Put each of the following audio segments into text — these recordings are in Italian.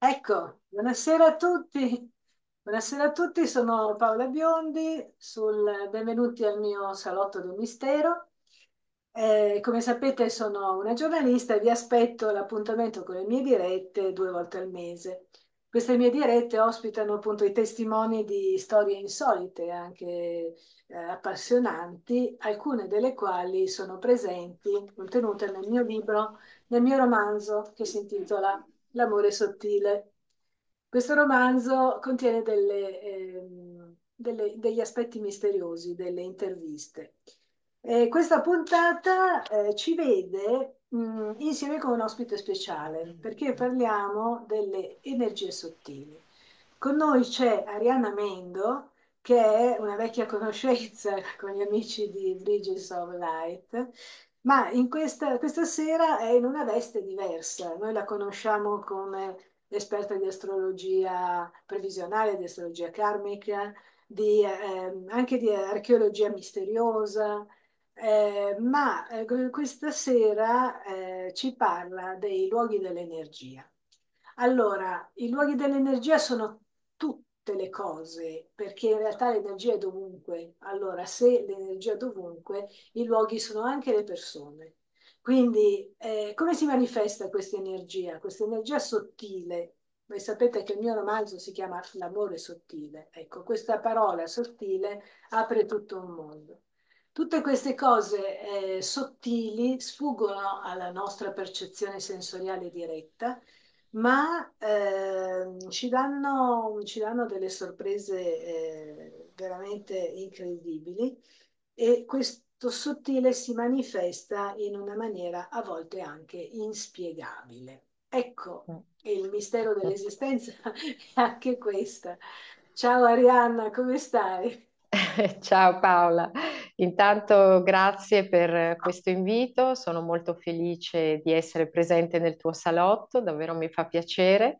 Ecco, buonasera a tutti. Buonasera a tutti, sono Paola Biondi, sul, benvenuti al mio salotto del mistero. Eh, come sapete sono una giornalista e vi aspetto l'appuntamento con le mie dirette due volte al mese. Queste mie dirette ospitano appunto i testimoni di storie insolite, anche eh, appassionanti, alcune delle quali sono presenti, contenute nel mio libro, nel mio romanzo che si intitola L'amore sottile. Questo romanzo contiene delle, ehm, delle, degli aspetti misteriosi, delle interviste. Eh, questa puntata eh, ci vede mh, mm, insieme con un ospite speciale perché parliamo delle energie sottili. Con noi c'è Arianna Mendo, che è una vecchia conoscenza con gli amici di Bridges of Light, ma in questa, questa sera è in una veste diversa. Noi la conosciamo come esperta di astrologia previsionale, di astrologia karmica, di, eh, anche di archeologia misteriosa, eh, ma eh, questa sera eh, ci parla dei luoghi dell'energia. Allora, i luoghi dell'energia sono tutte le cose, perché in realtà l'energia è dovunque. Allora, se l'energia è dovunque, i luoghi sono anche le persone. Quindi, eh, come si manifesta questa energia? Questa energia sottile. Voi sapete che il mio romanzo si chiama L'amore sottile. Ecco, questa parola sottile apre tutto un mondo. Tutte queste cose eh, sottili sfuggono alla nostra percezione sensoriale diretta ma eh, ci, danno, ci, danno, delle sorprese eh, veramente incredibili e questo sottile si manifesta in una maniera a volte anche inspiegabile. Ecco, mm. il mistero dell'esistenza è anche questo. Ciao Arianna, come stai? Ciao Paola, intanto grazie per questo invito, sono molto felice di essere presente nel tuo salotto, davvero mi fa piacere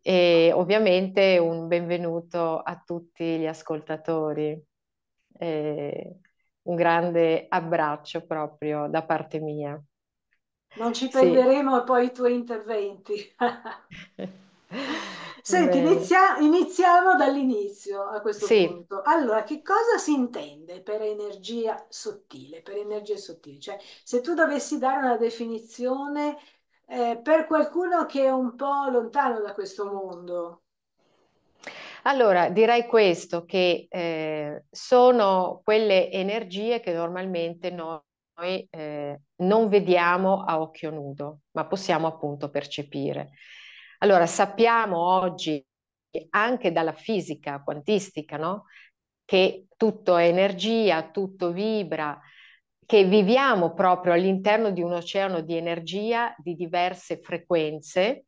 e ovviamente un benvenuto a tutti gli ascoltatori, e un grande abbraccio proprio da parte mia. Non ci perderemo sì. poi i tuoi interventi. Senti, inizia, iniziamo dall'inizio a questo sì. punto. Allora, che cosa si intende per energia sottile? Per energie sottili, cioè se tu dovessi dare una definizione eh, per qualcuno che è un po' lontano da questo mondo. Allora, direi questo, che eh, sono quelle energie che normalmente noi eh, non vediamo a occhio nudo, ma possiamo appunto percepire. Allora, sappiamo oggi anche dalla fisica quantistica, no? che tutto è energia, tutto vibra, che viviamo proprio all'interno di un oceano di energia di diverse frequenze,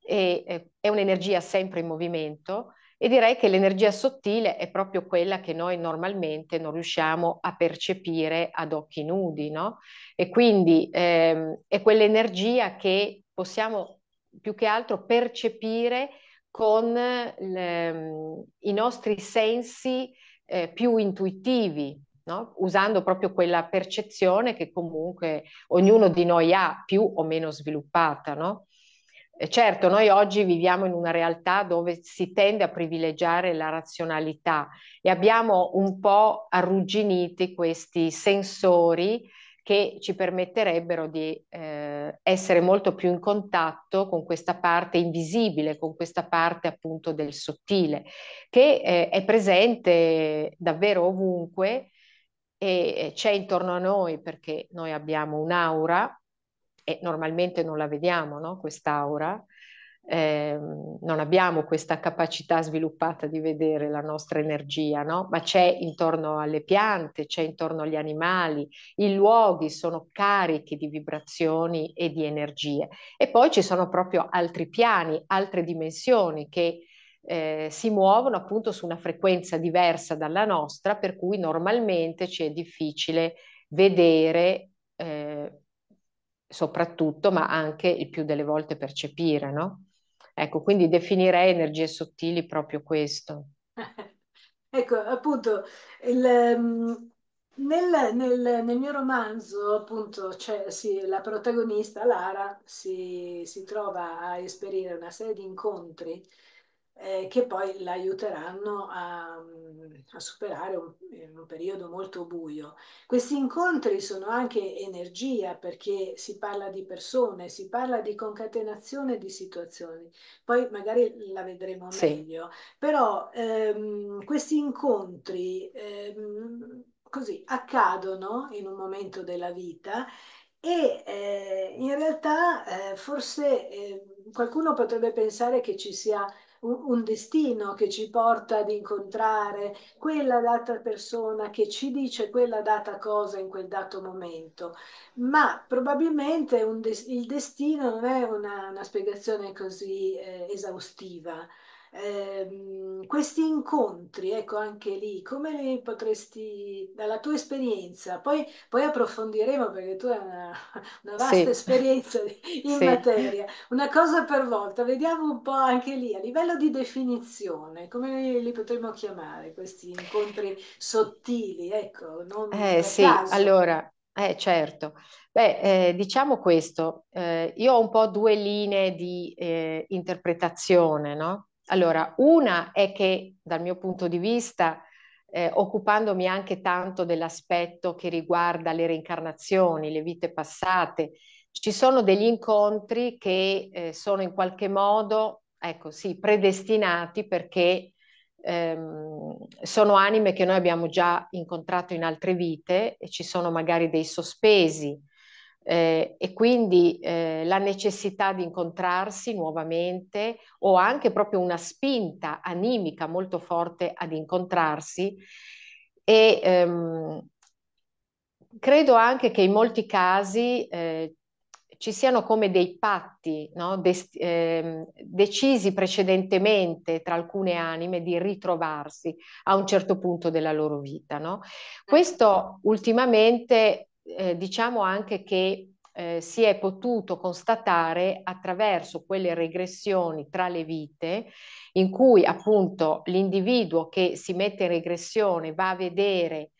e, eh, è un'energia sempre in movimento e direi che l'energia sottile è proprio quella che noi normalmente non riusciamo a percepire ad occhi nudi, no? E quindi ehm, è quell'energia che possiamo più che altro percepire con le, ehm, i nostri sensi eh, più intuitivi, no? usando proprio quella percezione che comunque ognuno di noi ha più o meno sviluppata. No? Certo, noi oggi viviamo in una realtà dove si tende a privilegiare la razionalità e abbiamo un po' arrugginiti questi sensori che ci permetterebbero di eh, essere molto più in contatto con questa parte invisibile, con questa parte appunto del sottile, che eh, è presente davvero ovunque e eh, c'è intorno a noi perché noi abbiamo un'aura e normalmente non la vediamo, no? quest'aura, eh, non abbiamo questa capacità sviluppata di vedere la nostra energia, no? ma c'è intorno alle piante, c'è intorno agli animali, i luoghi sono carichi di vibrazioni e di energie. E poi ci sono proprio altri piani, altre dimensioni che eh, si muovono appunto su una frequenza diversa dalla nostra, per cui normalmente ci è difficile vedere. Eh, soprattutto, ma anche il più delle volte percepire, no? Ecco, quindi definirei energie sottili proprio questo. Ecco, appunto, il, ehm, nel, nel, nel, mio romanzo, appunto, cioè, sì, la protagonista Lara si, si, trova a esperire una serie di incontri eh, che poi l'aiuteranno a, a superare un, un, periodo molto buio. Questi incontri sono anche energia perché si parla di persone, si parla di concatenazione di situazioni, poi magari la vedremo sì. meglio, però ehm, questi incontri ehm, così accadono in un momento della vita e eh, in realtà eh, forse eh, qualcuno potrebbe pensare che ci sia un, destino che ci porta ad incontrare quella data persona che ci dice quella data cosa in quel dato momento, ma probabilmente des- il destino non è una, una spiegazione così eh, esaustiva Ehm, questi incontri, ecco anche lì, come li potresti, dalla tua esperienza, poi, poi approfondiremo perché tu hai una, una vasta sì. esperienza in sì. materia, una cosa per volta, vediamo un po' anche lì a livello di definizione, come li potremmo chiamare questi incontri sottili, ecco, non eh, sì, caso. allora, eh, certo. Beh, eh, diciamo questo, eh, io ho un po' due linee di eh, interpretazione, no? Allora, una è che dal mio punto di vista, eh, occupandomi anche tanto dell'aspetto che riguarda le reincarnazioni, le vite passate, ci sono degli incontri che eh, sono in qualche modo, ecco sì, predestinati perché ehm, sono anime che noi abbiamo già incontrato in altre vite e ci sono magari dei sospesi eh, e quindi eh, la necessità di incontrarsi nuovamente o anche proprio una spinta animica molto forte ad incontrarsi e ehm, credo anche che in molti casi eh, ci siano come dei patti no? De- ehm, decisi precedentemente tra alcune anime di ritrovarsi a un certo punto della loro vita. No? Mm. Questo ultimamente eh, diciamo anche che eh, si è potuto constatare attraverso quelle regressioni tra le vite in cui appunto l'individuo che si mette in regressione va a vedere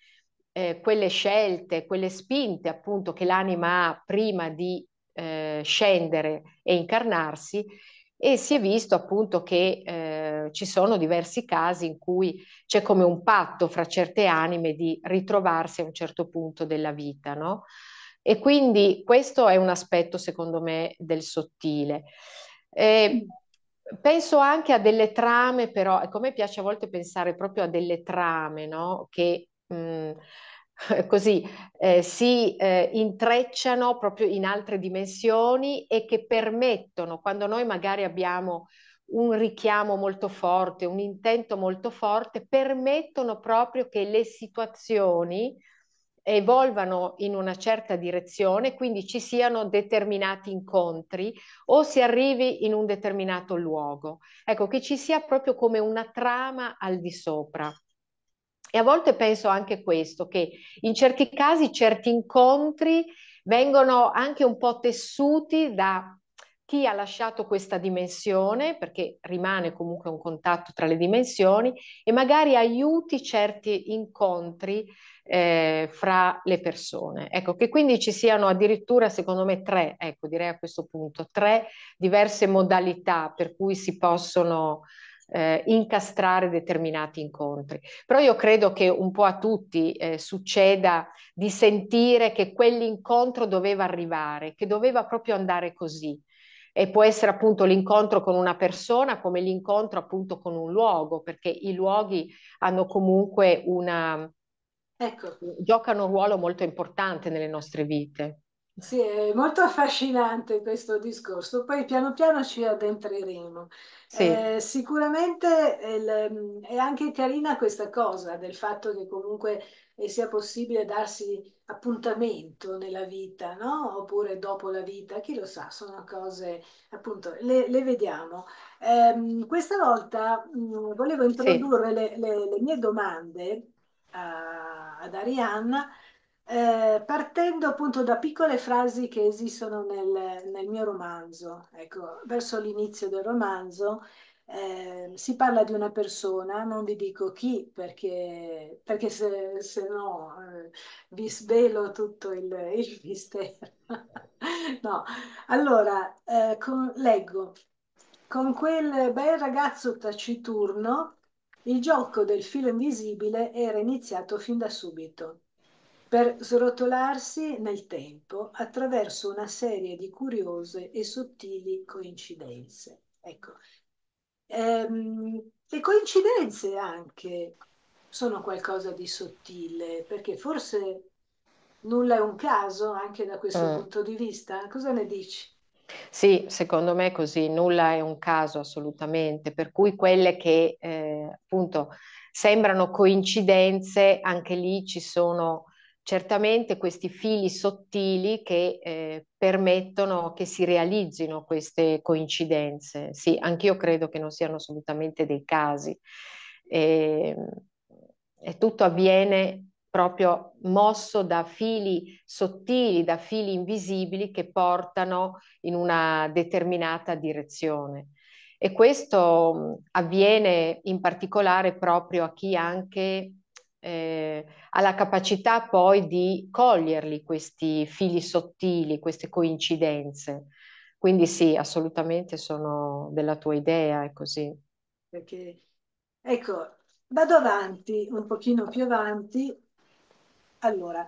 eh, quelle scelte, quelle spinte appunto che l'anima ha prima di eh, scendere e incarnarsi e si è visto appunto che eh, ci sono diversi casi in cui c'è come un patto fra certe anime di ritrovarsi a un certo punto della vita, no? E quindi questo è un aspetto secondo me del sottile. Eh, penso anche a delle trame però, ecco a piace a volte pensare proprio a delle trame, no? Che mh, così eh, si eh, intrecciano proprio in altre dimensioni e che permettono, quando noi magari abbiamo un richiamo molto forte, un intento molto forte, permettono proprio che le situazioni evolvano in una certa direzione, quindi ci siano determinati incontri o si arrivi in un determinato luogo. Ecco, che ci sia proprio come una trama al di sopra. E a volte penso anche questo, che in certi casi certi incontri vengono anche un po' tessuti da chi ha lasciato questa dimensione, perché rimane comunque un contatto tra le dimensioni, e magari aiuti certi incontri eh, fra le persone. Ecco, che quindi ci siano addirittura, secondo me, tre, ecco, direi a questo punto, tre diverse modalità per cui si possono eh, incastrare determinati incontri. Però io credo che un po' a tutti eh, succeda di sentire che quell'incontro doveva arrivare, che doveva proprio andare così. E può essere appunto l'incontro con una persona come l'incontro appunto con un luogo, perché i luoghi hanno comunque una... Ecco. giocano un ruolo molto importante nelle nostre vite. Sì, è molto affascinante questo discorso, poi piano piano ci addentreremo. Sì. Eh, sicuramente il, ehm, è anche carina questa cosa del fatto che comunque eh, sia possibile darsi appuntamento nella vita, no? oppure dopo la vita, chi lo sa, sono cose appunto, le, le vediamo. Eh, questa volta mh, mm, volevo introdurre sì. le, le, le, mie domande a, ad Arianna eh, partendo appunto da piccole frasi che esistono nel, nel mio romanzo, ecco, verso l'inizio del romanzo eh, si parla di una persona, non vi dico chi perché, perché se, se, no eh, vi svelo tutto il, il mistero. no, allora eh, con, leggo, con quel bel ragazzo taciturno il gioco del filo invisibile era iniziato fin da subito per srotolarsi nel tempo attraverso una serie di curiose e sottili coincidenze. Ecco. Ehm, le coincidenze anche sono qualcosa di sottile, perché forse nulla è un caso anche da questo mm. punto di vista. Cosa ne dici? Sì, secondo me è così, nulla è un caso assolutamente, per cui quelle che eh, appunto sembrano coincidenze, anche lì ci sono certamente questi fili sottili che eh, permettono che si realizzino queste coincidenze. Sì, anch'io credo che non siano assolutamente dei casi. E, ehm, e tutto avviene proprio mosso da fili sottili, da fili invisibili che portano in una determinata direzione. E questo avviene in particolare proprio a chi anche eh, ha la capacità poi di coglierli questi fili sottili, queste coincidenze. Quindi sì, assolutamente sono della tua idea, è così. Perché, ecco, vado avanti, un pochino più avanti. Allora,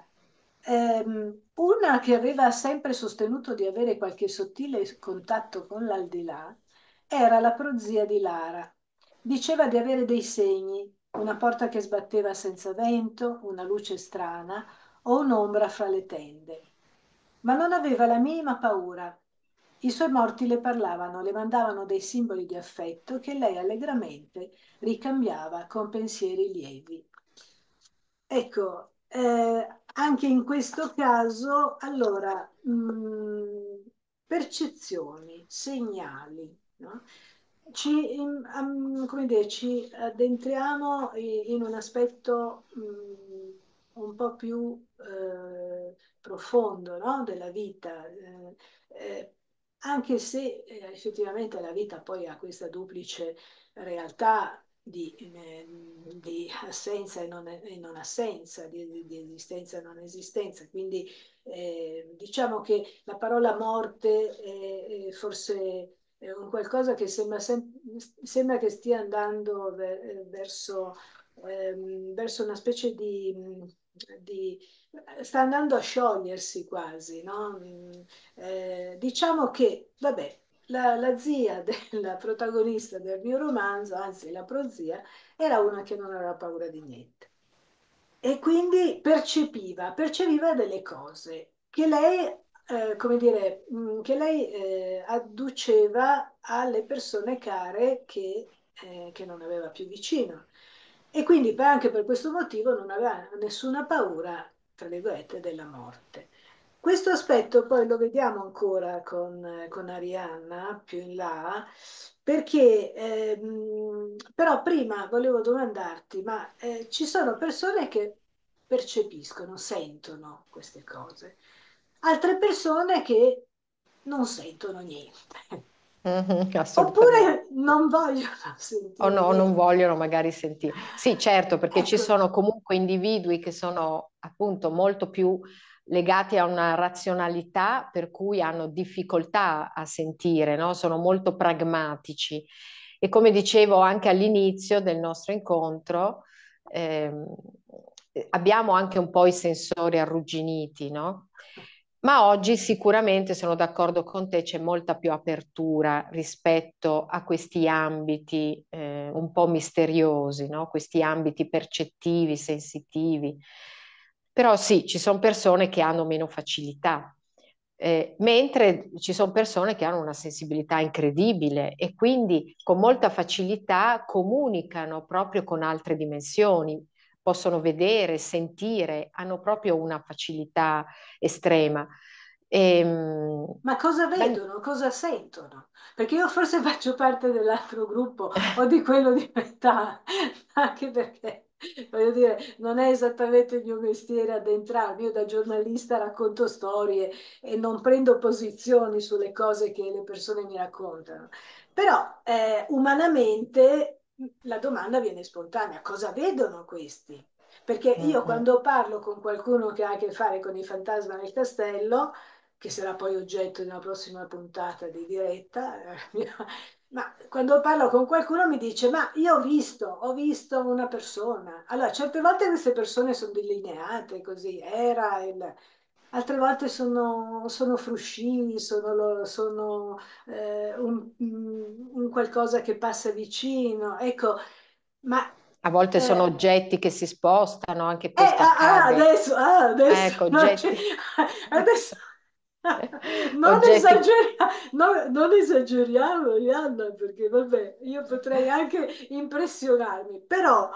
ehm, una che aveva sempre sostenuto di avere qualche sottile contatto con l'aldilà era la prozia di Lara. Diceva di avere dei segni una porta che sbatteva senza vento, una luce strana o un'ombra fra le tende. Ma non aveva la minima paura. I suoi morti le parlavano, le mandavano dei simboli di affetto che lei allegramente ricambiava con pensieri lievi. Ecco, eh, anche in questo caso, allora, mh, mm, percezioni, segnali. No? ci, um, come dire, ci addentriamo in un aspetto um, un po' più eh, profondo no? della vita, eh, eh, anche se eh, effettivamente la vita poi ha questa duplice realtà di, eh, di assenza e non, e non assenza, di, di, esistenza e non esistenza, quindi eh, diciamo che la parola morte è, è forse è un qualcosa che sembra, sem- sembra che stia andando ver- verso, ehm, verso, una specie di, di, sta andando a sciogliersi quasi. No? Mm, eh, diciamo che, vabbè, la, la, zia della protagonista del mio romanzo, anzi la prozia, era una che non aveva paura di niente. E quindi percepiva, percepiva delle cose che lei eh, come dire, mm, che lei eh, adduceva alle persone care che, eh, che, non aveva più vicino. E quindi anche per questo motivo non aveva nessuna paura, tra virgolette, della morte. Questo aspetto poi lo vediamo ancora con, con Arianna più in là, perché ehm, però prima volevo domandarti, ma eh, ci sono persone che percepiscono, sentono queste cose altre persone che non sentono niente. Mm-hmm, Oppure non vogliono sentire. O no, non vogliono magari sentire. Sì, certo, perché ecco. ci sono comunque individui che sono appunto molto più legati a una razionalità per cui hanno difficoltà a sentire, no? sono molto pragmatici. E come dicevo anche all'inizio del nostro incontro, ehm, abbiamo anche un po' i sensori arrugginiti, no? Ma oggi sicuramente sono d'accordo con te, c'è molta più apertura rispetto a questi ambiti eh, un po' misteriosi, no? questi ambiti percettivi, sensitivi. Però sì, ci sono persone che hanno meno facilità, eh, mentre ci sono persone che hanno una sensibilità incredibile e quindi con molta facilità comunicano proprio con altre dimensioni, possono vedere, sentire, hanno proprio una facilità estrema. E, ehm, Ma cosa vedono? Beh, cosa sentono? Perché io forse faccio parte dell'altro gruppo o di quello di metà, anche perché voglio dire, non è esattamente il mio mestiere addentrarmi. Io da giornalista racconto storie e non prendo posizioni sulle cose che le persone mi raccontano. Però eh, umanamente la domanda viene spontanea, cosa vedono questi? Perché mm, io mm-hmm. quando parlo con qualcuno che ha a che fare con i fantasma nel castello, che sarà poi oggetto di una prossima puntata di diretta, eh, ma quando parlo con qualcuno mi dice ma io ho visto, ho visto una persona. Allora, certe volte queste persone sono delineate così, era il altre volte sono, sono frusci, sono, sono eh, un, mm, un, qualcosa che passa vicino, ecco, ma... A volte eh, sono oggetti che si spostano anche per eh, ah, ah adesso, ah, adesso, ecco, no, oggetti. adesso non, esageria, non, non, esageriamo, Rihanna, perché vabbè, io potrei anche impressionarmi, però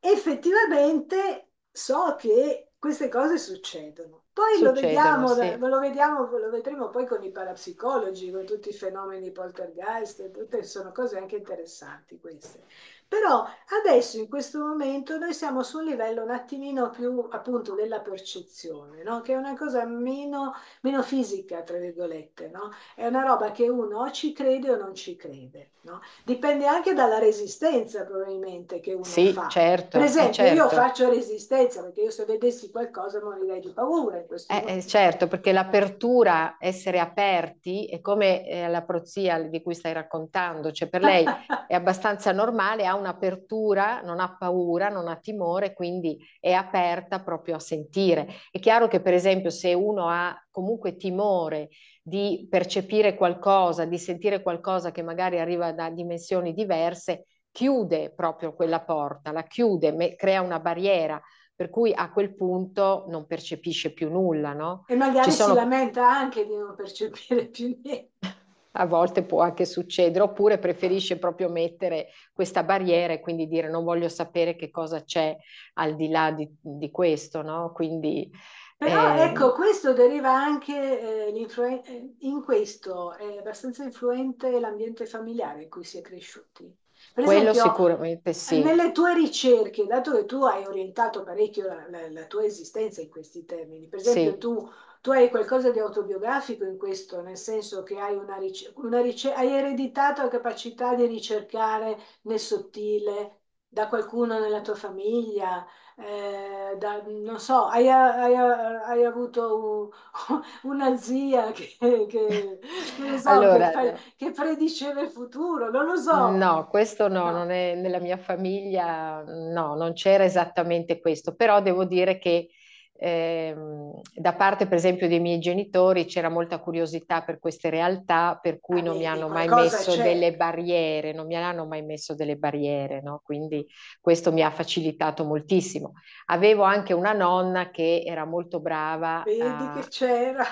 effettivamente so che queste cose succedono. Poi succedono, lo, vediamo, sì. lo, vediamo, lo vedremo poi con i parapsicologi, con tutti i fenomeni poltergeist, tutte sono cose anche interessanti queste. Però adesso in questo momento noi siamo su un livello un attimino più appunto della percezione, no? che è una cosa meno, meno fisica, tra virgolette, no? è una roba che uno o ci crede o non ci crede. No? Dipende anche dalla resistenza probabilmente che uno sì, fa. Certo, per eh, esempio, certo. io faccio resistenza perché io se vedessi qualcosa morirei di paura. In questo eh, eh certo, perché eh. l'apertura, essere aperti, è come eh, la prozia di cui stai raccontando, cioè per lei è abbastanza normale, ha un'apertura, non ha paura, non ha timore, quindi è aperta proprio a sentire. È chiaro che per esempio se uno ha comunque timore di percepire qualcosa, di sentire qualcosa che magari arriva da dimensioni diverse, chiude proprio quella porta, la chiude, me- crea una barriera, per cui a quel punto non percepisce più nulla, no? E magari sono... si lamenta anche di non percepire più niente. A volte può anche succedere, oppure preferisce proprio mettere questa barriera e quindi dire non voglio sapere che cosa c'è al di là di, di questo, no? Quindi però ehm, ecco, questo deriva anche, eh, eh, in questo è abbastanza influente l'ambiente familiare in cui si è cresciuti. Per quello esempio, sicuramente sì. Nelle tue ricerche, dato che tu hai orientato parecchio la, la, la tua esistenza in questi termini, per esempio sì. tu, tu, hai qualcosa di autobiografico in questo, nel senso che hai, una, una hai ereditato la capacità di ricercare nel sottile da qualcuno nella tua famiglia, eh, da, non so, hai, hai, hai avuto una zia che, che, che, so, allora, che, eh, che, prediceva il futuro, non lo so. No, questo no, no. non è nella mia famiglia, no, non c'era esattamente questo, però devo dire che eh, da parte per esempio dei miei genitori c'era molta curiosità per queste realtà per cui ah, non mi hanno mai messo c'è. delle barriere, non mi hanno mai messo delle barriere, no? quindi questo mi ha facilitato moltissimo. Avevo anche una nonna che era molto brava a,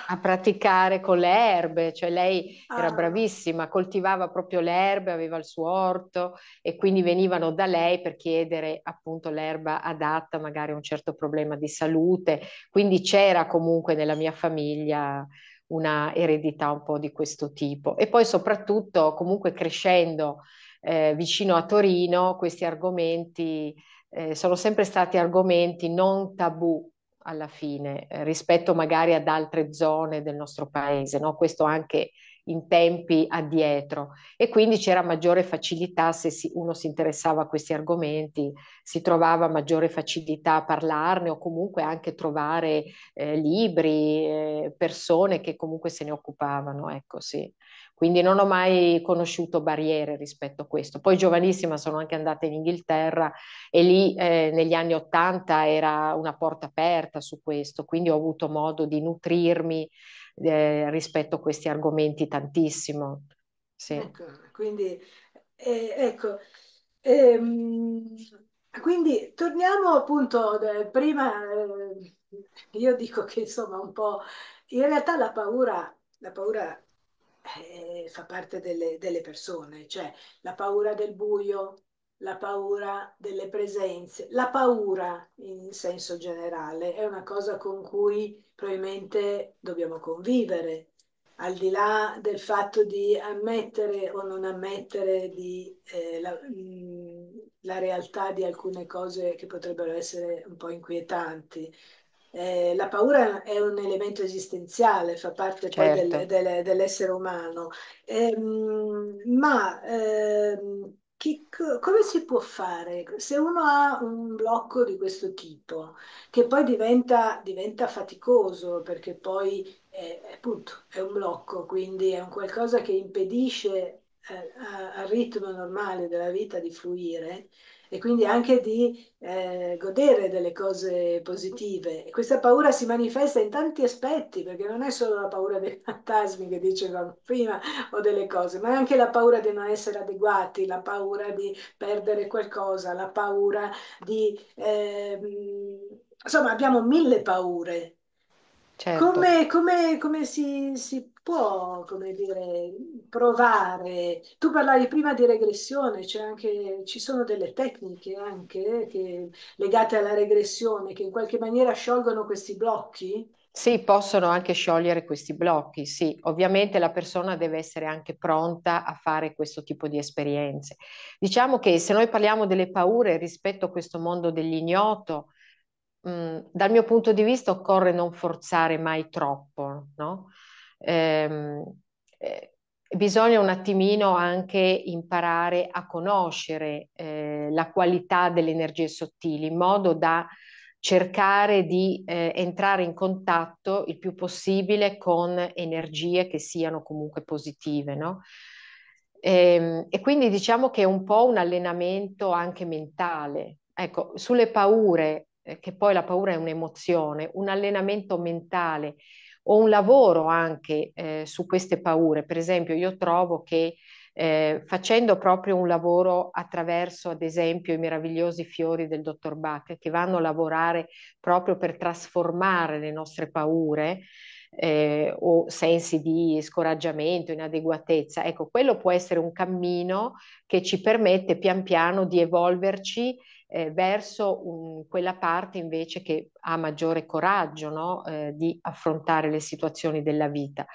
a, praticare con le erbe, cioè lei ah. era bravissima, coltivava proprio le erbe, aveva il suo orto e quindi venivano da lei per chiedere appunto l'erba adatta magari a un certo problema di salute quindi c'era comunque nella mia famiglia una eredità un po' di questo tipo. E poi soprattutto, comunque crescendo eh, vicino a Torino, questi argomenti eh, sono sempre stati argomenti non tabù alla fine, eh, rispetto magari ad altre zone del nostro paese, no? Questo anche in tempi addietro e quindi c'era maggiore facilità se si, uno si interessava a questi argomenti, si trovava maggiore facilità a parlarne o comunque anche trovare eh, libri, eh, persone che comunque se ne occupavano, ecco sì. Quindi non ho mai conosciuto barriere rispetto a questo. Poi giovanissima sono anche andata in Inghilterra e lì eh, negli anni Ottanta era una porta aperta su questo, quindi ho avuto modo di nutrirmi eh, rispetto a questi argomenti tantissimo. Sì. Ecco, quindi, eh, ecco ehm, quindi torniamo appunto, eh, prima eh, io dico che insomma un po', in realtà la paura, la paura eh, fa parte delle, delle persone, cioè la paura del buio, la paura delle presenze, la paura in senso generale è una cosa con cui probabilmente dobbiamo convivere, al di là del fatto di ammettere o non ammettere di, eh, la, mm, la, realtà di alcune cose che potrebbero essere un po' inquietanti. Eh, la paura è un elemento esistenziale, fa parte certo. poi del, certo. del, dell'essere umano, eh, ma ehm, chi, come si può fare se uno ha un blocco di questo tipo, che poi diventa, diventa faticoso perché poi è, appunto, è un blocco, quindi è un qualcosa che impedisce eh, al ritmo normale della vita di fluire, e quindi anche di eh, godere delle cose positive. E questa paura si manifesta in tanti aspetti, perché non è solo la paura dei fantasmi che dicevamo prima o delle cose, ma è anche la paura di non essere adeguati, la paura di perdere qualcosa, la paura di... Eh, insomma, abbiamo mille paure. Certo. Come, come, come si, si può, come dire, provare. Tu parlavi prima di regressione, c'è anche, ci sono delle tecniche anche che, legate alla regressione che in qualche maniera sciolgono questi blocchi? Sì, possono anche sciogliere questi blocchi, sì. Ovviamente la persona deve essere anche pronta a fare questo tipo di esperienze. Diciamo che se noi parliamo delle paure rispetto a questo mondo dell'ignoto, mm, dal mio punto di vista occorre non forzare mai troppo, no? Ehm, eh, bisogna un attimino anche imparare a conoscere eh, la qualità delle energie sottili in modo da cercare di eh, entrare in contatto il più possibile con energie che siano comunque positive, no? E, ehm, e quindi diciamo che è un po' un allenamento anche mentale. Ecco, sulle paure, eh, che poi la paura è un'emozione, un allenamento mentale o un lavoro anche eh, su queste paure. Per esempio, io trovo che eh, facendo proprio un lavoro attraverso, ad esempio, i meravigliosi fiori del dottor Bach, che vanno a lavorare proprio per trasformare le nostre paure eh, o sensi di scoraggiamento, inadeguatezza, ecco, quello può essere un cammino che ci permette pian piano di evolverci eh, verso un, quella parte invece che ha maggiore coraggio no? eh, di affrontare le situazioni della vita.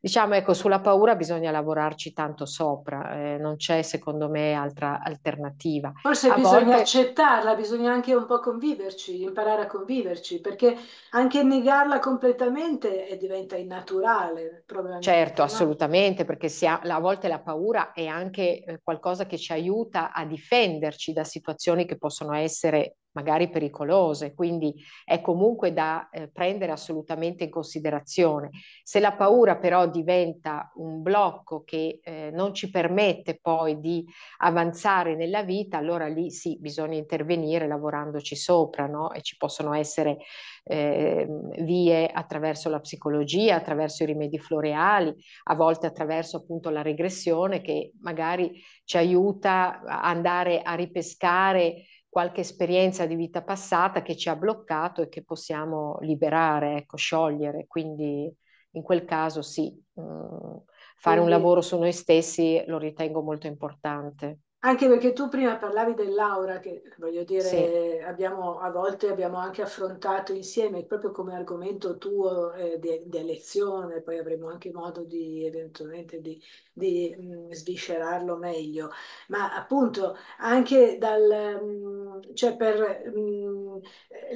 Diciamo, ecco, sulla paura bisogna lavorarci tanto sopra, eh, non c'è secondo me altra alternativa. Forse a bisogna volte... accettarla, bisogna anche un po' conviverci, imparare a conviverci, perché anche negarla completamente eh, diventa innaturale. Certo, no? assolutamente, perché ha, a volte la paura è anche eh, qualcosa che ci aiuta a difenderci da situazioni che possono essere magari pericolose, quindi è comunque da eh, prendere assolutamente in considerazione. Se la paura però diventa un blocco che eh, non ci permette poi di avanzare nella vita, allora lì sì, bisogna intervenire lavorandoci sopra, no? E ci possono essere eh, vie attraverso la psicologia, attraverso i rimedi floreali, a volte attraverso appunto la regressione che magari ci aiuta a andare a ripescare qualche esperienza di vita passata che ci ha bloccato e che possiamo liberare, ecco, sciogliere. Quindi in quel caso sì, mh, mm, fare Quindi, un lavoro su noi stessi lo ritengo molto importante. Anche perché tu prima parlavi dell'aura, che voglio dire, sì. abbiamo, a volte abbiamo anche affrontato insieme proprio come argomento tuo eh, di, di, lezione, poi avremo anche modo di eventualmente di, di mh, mm, sviscerarlo meglio, ma appunto anche dal... Mh, mm, cioè per mh,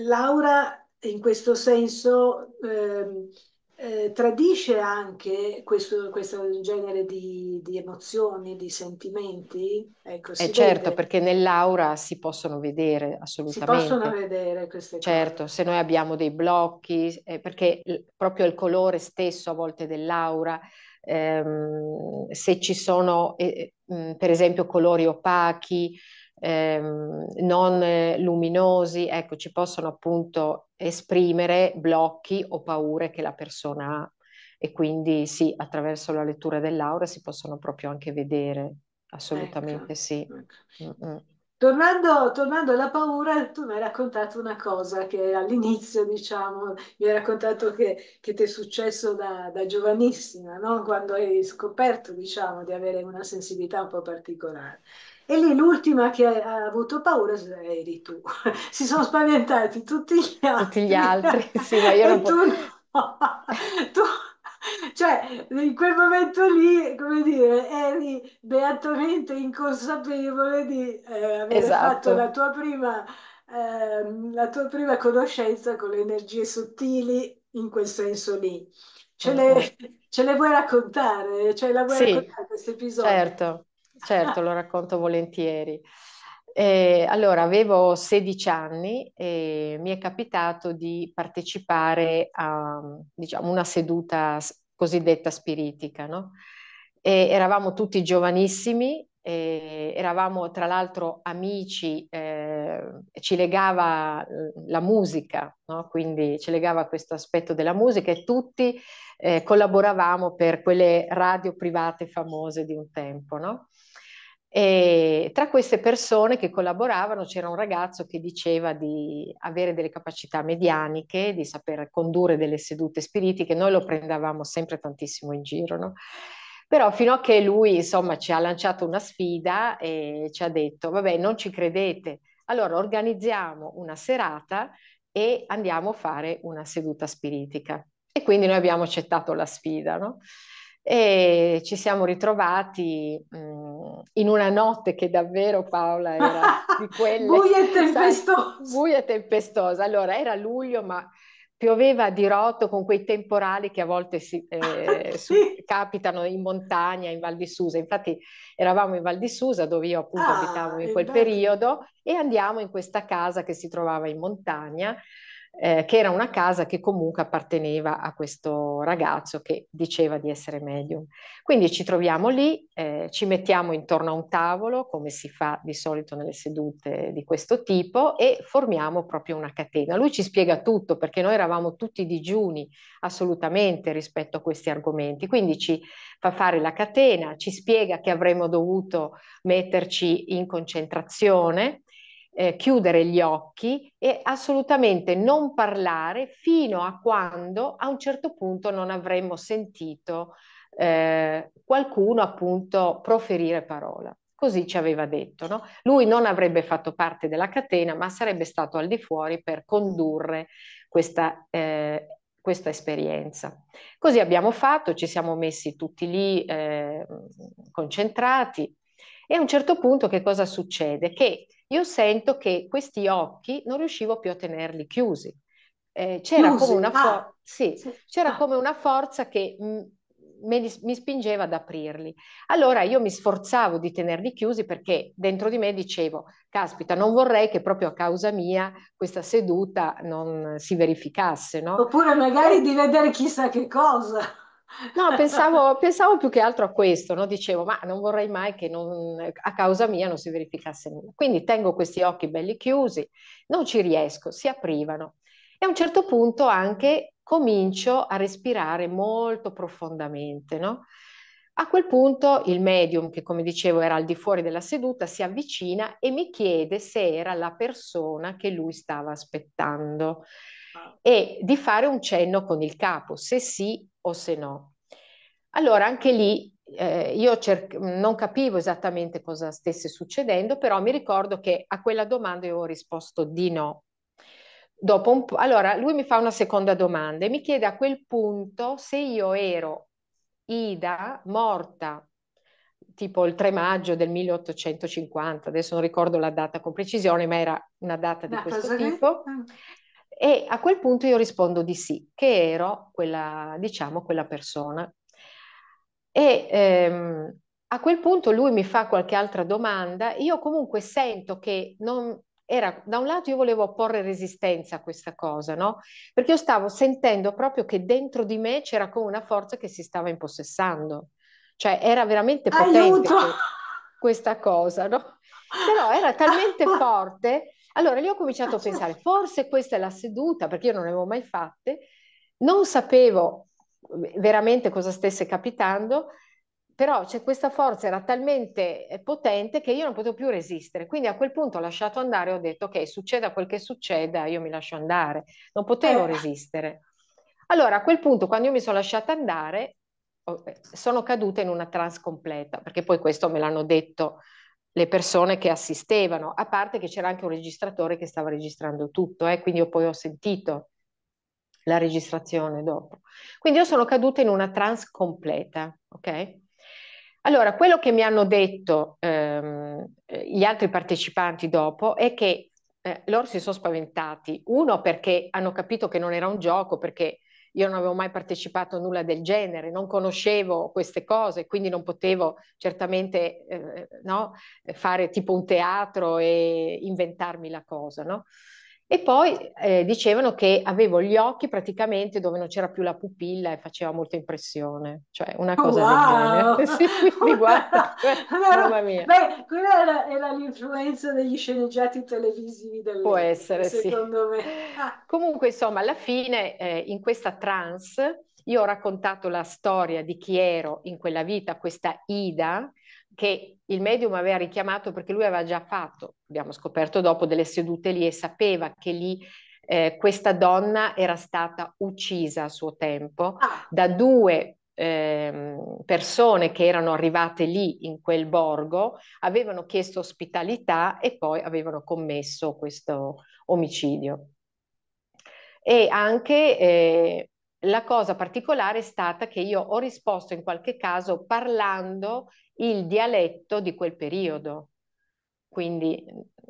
Laura in questo senso eh, eh, tradisce anche questo, questo genere di, di, emozioni, di sentimenti. Ecco, eh certo, vede. perché nell'aura si possono vedere assolutamente. Si possono vedere queste cose. Certo, se noi abbiamo dei blocchi, eh, perché proprio il colore stesso a volte dell'aura, ehm, se ci sono eh, eh, mh, per esempio colori opachi, ehm, non eh, luminosi, ecco, ci possono appunto esprimere blocchi o paure che la persona ha e quindi sì, attraverso la lettura dell'aura si possono proprio anche vedere, assolutamente ecco. sì. Ecco. Tornando, tornando, alla paura, tu mi hai raccontato una cosa che all'inizio, diciamo, mi hai raccontato che, che ti è successo da, da giovanissima, no? quando hai scoperto, diciamo, di avere una sensibilità un po' particolare. E lì l'ultima che ha avuto paura eri tu. Si sono spaventati tutti gli altri. Tutti gli altri, sì, ma io non tu, no. tu, cioè, in quel momento lì, come dire, eri beatamente inconsapevole di eh, aver esatto. fatto la tua, prima, eh, la tua prima conoscenza con le energie sottili in quel senso lì. Ce, uh-huh. le, ce le, vuoi raccontare? Ce la vuoi sì, raccontare questo episodio? Certo certo, lo racconto volentieri. Eh, allora, avevo 16 anni e mi è capitato di partecipare a diciamo, una seduta cosiddetta spiritica. No? eravamo tutti giovanissimi, eravamo tra l'altro amici, eh, ci legava eh, la musica, no? quindi ci legava questo aspetto della musica e tutti eh, collaboravamo per quelle radio private famose di un tempo. No? E tra queste persone che collaboravano c'era un ragazzo che diceva di avere delle capacità medianiche, di saper condurre delle sedute spiritiche, noi lo prendevamo sempre tantissimo in giro, no? Però fino a che lui, insomma, ci ha lanciato una sfida e ci ha detto, vabbè, non ci credete, allora organizziamo una serata e andiamo a fare una seduta spiritica. E quindi noi abbiamo accettato la sfida, no? e ci siamo ritrovati mh, mm, in una notte che davvero Paola era di quelle... buia e tempestosa. buia e tempestosa. Allora, era luglio, ma pioveva di rotto con quei temporali che a volte si, eh, ah, su, capitano in montagna, in Val di Susa. Infatti eravamo in Val di Susa dove io appunto ah, abitavo in eh, quel bello. periodo e andiamo in questa casa che si trovava in montagna eh, che era una casa che comunque apparteneva a questo ragazzo che diceva di essere medium. Quindi ci troviamo lì, eh, ci mettiamo intorno a un tavolo, come si fa di solito nelle sedute di questo tipo, e formiamo proprio una catena. Lui ci spiega tutto perché noi eravamo tutti digiuni assolutamente rispetto a questi argomenti, quindi ci fa fare la catena, ci spiega che avremmo dovuto metterci in concentrazione eh, chiudere gli occhi e assolutamente non parlare fino a quando a un certo punto non avremmo sentito eh, qualcuno appunto proferire parola. Così ci aveva detto. No? Lui non avrebbe fatto parte della catena, ma sarebbe stato al di fuori per condurre questa eh, questa esperienza. Così abbiamo fatto, ci siamo messi tutti lì eh, concentrati, e a un certo punto che cosa succede? Che io sento che questi occhi non riuscivo più a tenerli chiusi. Eh, c'era, chiusi, come, una ah, for- ah, sì, c'era ah. come una forza che mh, mi, mi spingeva ad aprirli. Allora io mi sforzavo di tenerli chiusi perché dentro di me dicevo, caspita, non vorrei che proprio a causa mia questa seduta non si verificasse, no? Oppure magari di vedere chissà che cosa. No, pensavo, pensavo, più che altro a questo, no? dicevo, ma non vorrei mai che non, a causa mia non si verificasse nulla. Quindi tengo questi occhi belli chiusi, non ci riesco, si aprivano. E a un certo punto anche comincio a respirare molto profondamente. No? A quel punto il medium, che come dicevo era al di fuori della seduta, si avvicina e mi chiede se era la persona che lui stava aspettando e di fare un cenno con il capo, se sì o se no. Allora anche lì eh, io cer- non capivo esattamente cosa stesse succedendo, però mi ricordo che a quella domanda io ho risposto di no. Po- allora lui mi fa una seconda domanda e mi chiede a quel punto se io ero Ida morta tipo il 3 maggio del 1850, adesso non ricordo la data con precisione, ma era una data di da questo tipo. E a quel punto io rispondo di sì, che ero quella, diciamo, quella persona. E ehm, a quel punto lui mi fa qualche altra domanda, io comunque sento che non, era, da un lato io volevo opporre resistenza a questa cosa, no? Perché io stavo sentendo proprio che dentro di me c'era come una forza che si stava impossessando. Cioè era veramente potente Aiuto! questa cosa, no? Però era talmente forte allora lì ho cominciato a pensare, forse questa è la seduta, perché io non ne avevo mai fatte, non sapevo veramente cosa stesse capitando, però cioè, questa forza era talmente eh, potente che io non potevo più resistere. Quindi a quel punto ho lasciato andare ho detto, ok, succeda quel che succeda, io mi lascio andare. Non potevo eh. resistere. Allora a quel punto, quando io mi sono lasciata andare, oh, eh, sono caduta in una trans completa, perché poi questo me l'hanno detto le persone che assistevano, a parte che c'era anche un registratore che stava registrando tutto, eh, quindi io poi ho sentito la registrazione dopo. Quindi io sono caduta in una trance completa, ok? Allora, quello che mi hanno detto ehm, eh, gli altri partecipanti dopo è che eh, loro si sono spaventati, uno perché hanno capito che non era un gioco, perché io non avevo mai partecipato a nulla del genere, non conoscevo queste cose, quindi non potevo certamente eh, no, fare tipo un teatro e inventarmi la cosa. No? E poi eh, dicevano che avevo gli occhi praticamente dove non c'era più la pupilla e faceva molta impressione, cioè una oh, cosa wow. del genere. sì, quindi guarda, mamma mia. Beh, quella era, era, l'influenza degli sceneggiati televisivi del Può essere, secondo sì. me. Comunque, insomma, alla fine eh, in questa trance io ho raccontato la storia di chi ero in quella vita, questa Ida, che il medium aveva richiamato perché lui aveva già fatto, abbiamo scoperto dopo, delle sedute lì e sapeva che lì eh, questa donna era stata uccisa a suo tempo ah. da due ehm, persone che erano arrivate lì in quel borgo, avevano chiesto ospitalità e poi avevano commesso questo omicidio. E anche eh, la cosa particolare è stata che io ho risposto in qualche caso parlando il dialetto di quel periodo. Quindi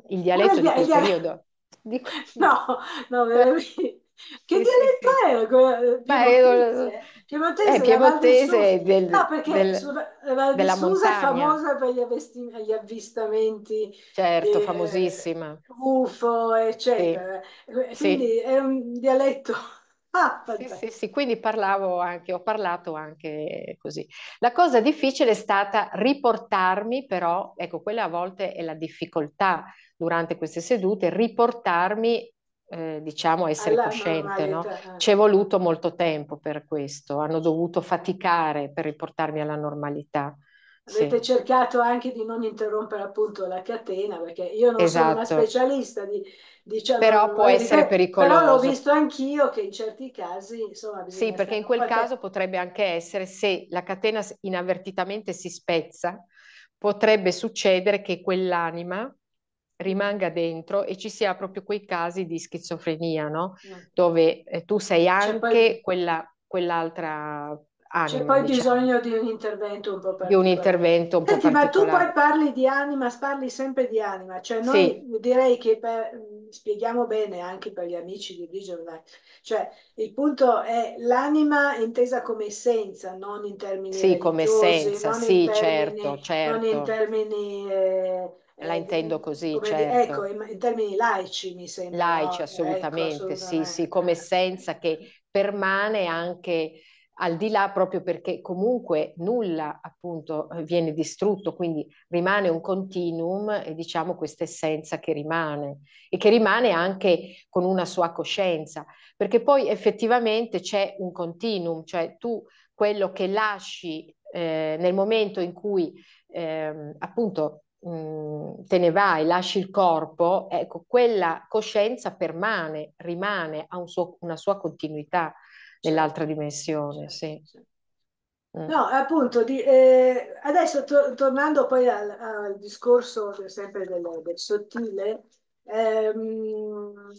il dialetto di quel periodo. Di quel... No, no, eh? veramente. Che sì, dialetto sì, sì. era? Eh, piemontese, è eh, piemontese è del, no, perché del, Val della Susa è famosa per gli, avvesti- gli avvistamenti, certo, famosissima, UFO, eccetera. Quindi è un dialetto Ah, sì, sì, sì, quindi parlavo anche, ho parlato anche così. La cosa difficile è stata riportarmi, però, ecco, quella a volte è la difficoltà durante queste sedute, riportarmi, eh, diciamo, a essere Alla cosciente. No? Ci è voluto molto tempo per questo, hanno dovuto faticare per riportarmi alla normalità. Avete sì. cercato anche di non interrompere appunto la catena, perché io non esatto. sono una esatto. specialista di, diciamo, però può eh, essere dire, pericoloso. Però l'ho visto anch'io che in certi casi, insomma, Sì, perché in quel qualche... caso potrebbe anche essere se la catena inavvertitamente si spezza, potrebbe succedere che quell'anima rimanga dentro e ci sia proprio quei casi di schizofrenia, no? Mm. Dove eh, tu sei anche poi... quella, quell'altra anima. C'è poi diciamo. bisogno di un intervento un po' particolare. Di un intervento un po' Senti, ma tu poi parli di anima, parli sempre di anima, cioè noi sì. direi che per, spieghiamo bene anche per gli amici di Vision cioè il punto è l'anima intesa come essenza, non in termini Sì, come essenza, sì, termini, certo, certo. Non in certo. termini... Eh, la intendo così, come, certo. Ecco, in, termini laici mi sembra. Laici, assolutamente, ecco, assolutamente, sì, sì, come essenza che permane anche al di là proprio perché comunque nulla appunto eh, viene distrutto, quindi rimane un continuum e diciamo questa essenza che rimane e che rimane anche con una sua coscienza, perché poi effettivamente c'è un continuum, cioè tu quello che lasci eh, nel momento in cui eh, appunto mh, te ne vai, lasci il corpo, ecco, quella coscienza permane, rimane, ha un suo, una sua continuità nell'altra dimensione, sì. Mm. No, eh, appunto, di, eh, adesso to- tornando poi al, al discorso sempre del, del sottile, ehm,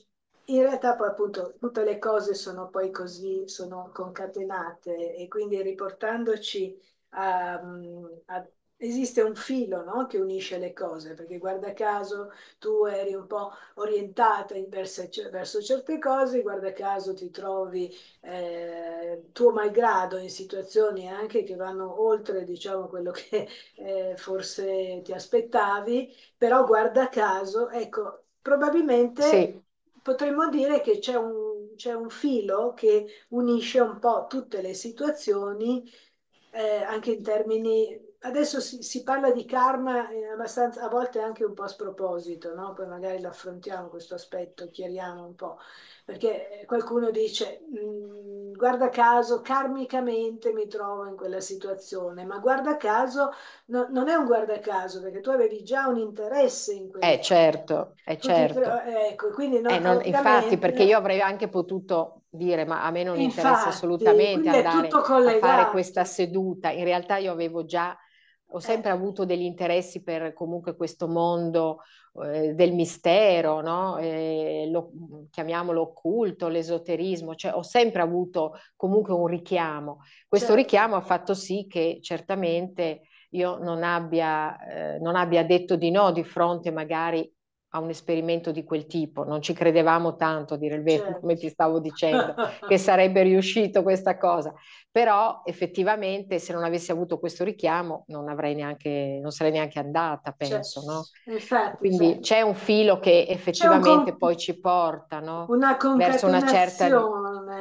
in realtà poi appunto tutte le cose sono poi così, sono concatenate e quindi riportandoci a, mm, a, esiste un filo no? che unisce le cose, perché guarda caso tu eri un po' orientata verso, verso certe cose, guarda caso ti trovi eh, tuo malgrado in situazioni anche che vanno oltre diciamo, quello che eh, forse ti aspettavi, però guarda caso, ecco, probabilmente sì. potremmo dire che c'è un, c'è un filo che unisce un po' tutte le situazioni. Eh, anche in termini adesso si, si, parla di karma eh, abbastanza, a volte anche un po' a sproposito, no? poi magari lo affrontiamo questo aspetto, chiariamo un po', perché eh, qualcuno dice mm, guarda caso karmicamente mi trovo in quella situazione, ma guarda caso no, non è un guarda caso perché tu avevi già un interesse in questo. Eh certo, è eh, certo. Però, ecco, quindi non, eh, non, infatti perché io avrei anche potuto dire ma a me non infatti, interessa assolutamente andare a fare questa seduta, in realtà io avevo già ho eh. sempre avuto degli interessi per comunque questo mondo eh, del mistero, no? eh, lo, chiamiamolo occulto, l'esoterismo, cioè ho sempre avuto comunque un richiamo. Questo certo. richiamo ha fatto sì che certamente io non abbia, eh, non abbia detto di no di fronte magari a un esperimento di quel tipo, non ci credevamo tanto, a dire il vero, certo. come ti stavo dicendo, che sarebbe riuscito questa cosa, però effettivamente se non avessi avuto questo richiamo non, avrei neanche, non sarei neanche andata, cioè, penso, certo. no? Infatti, Quindi certo. c'è un filo che effettivamente con... poi ci porta, no? Una Verso una certa...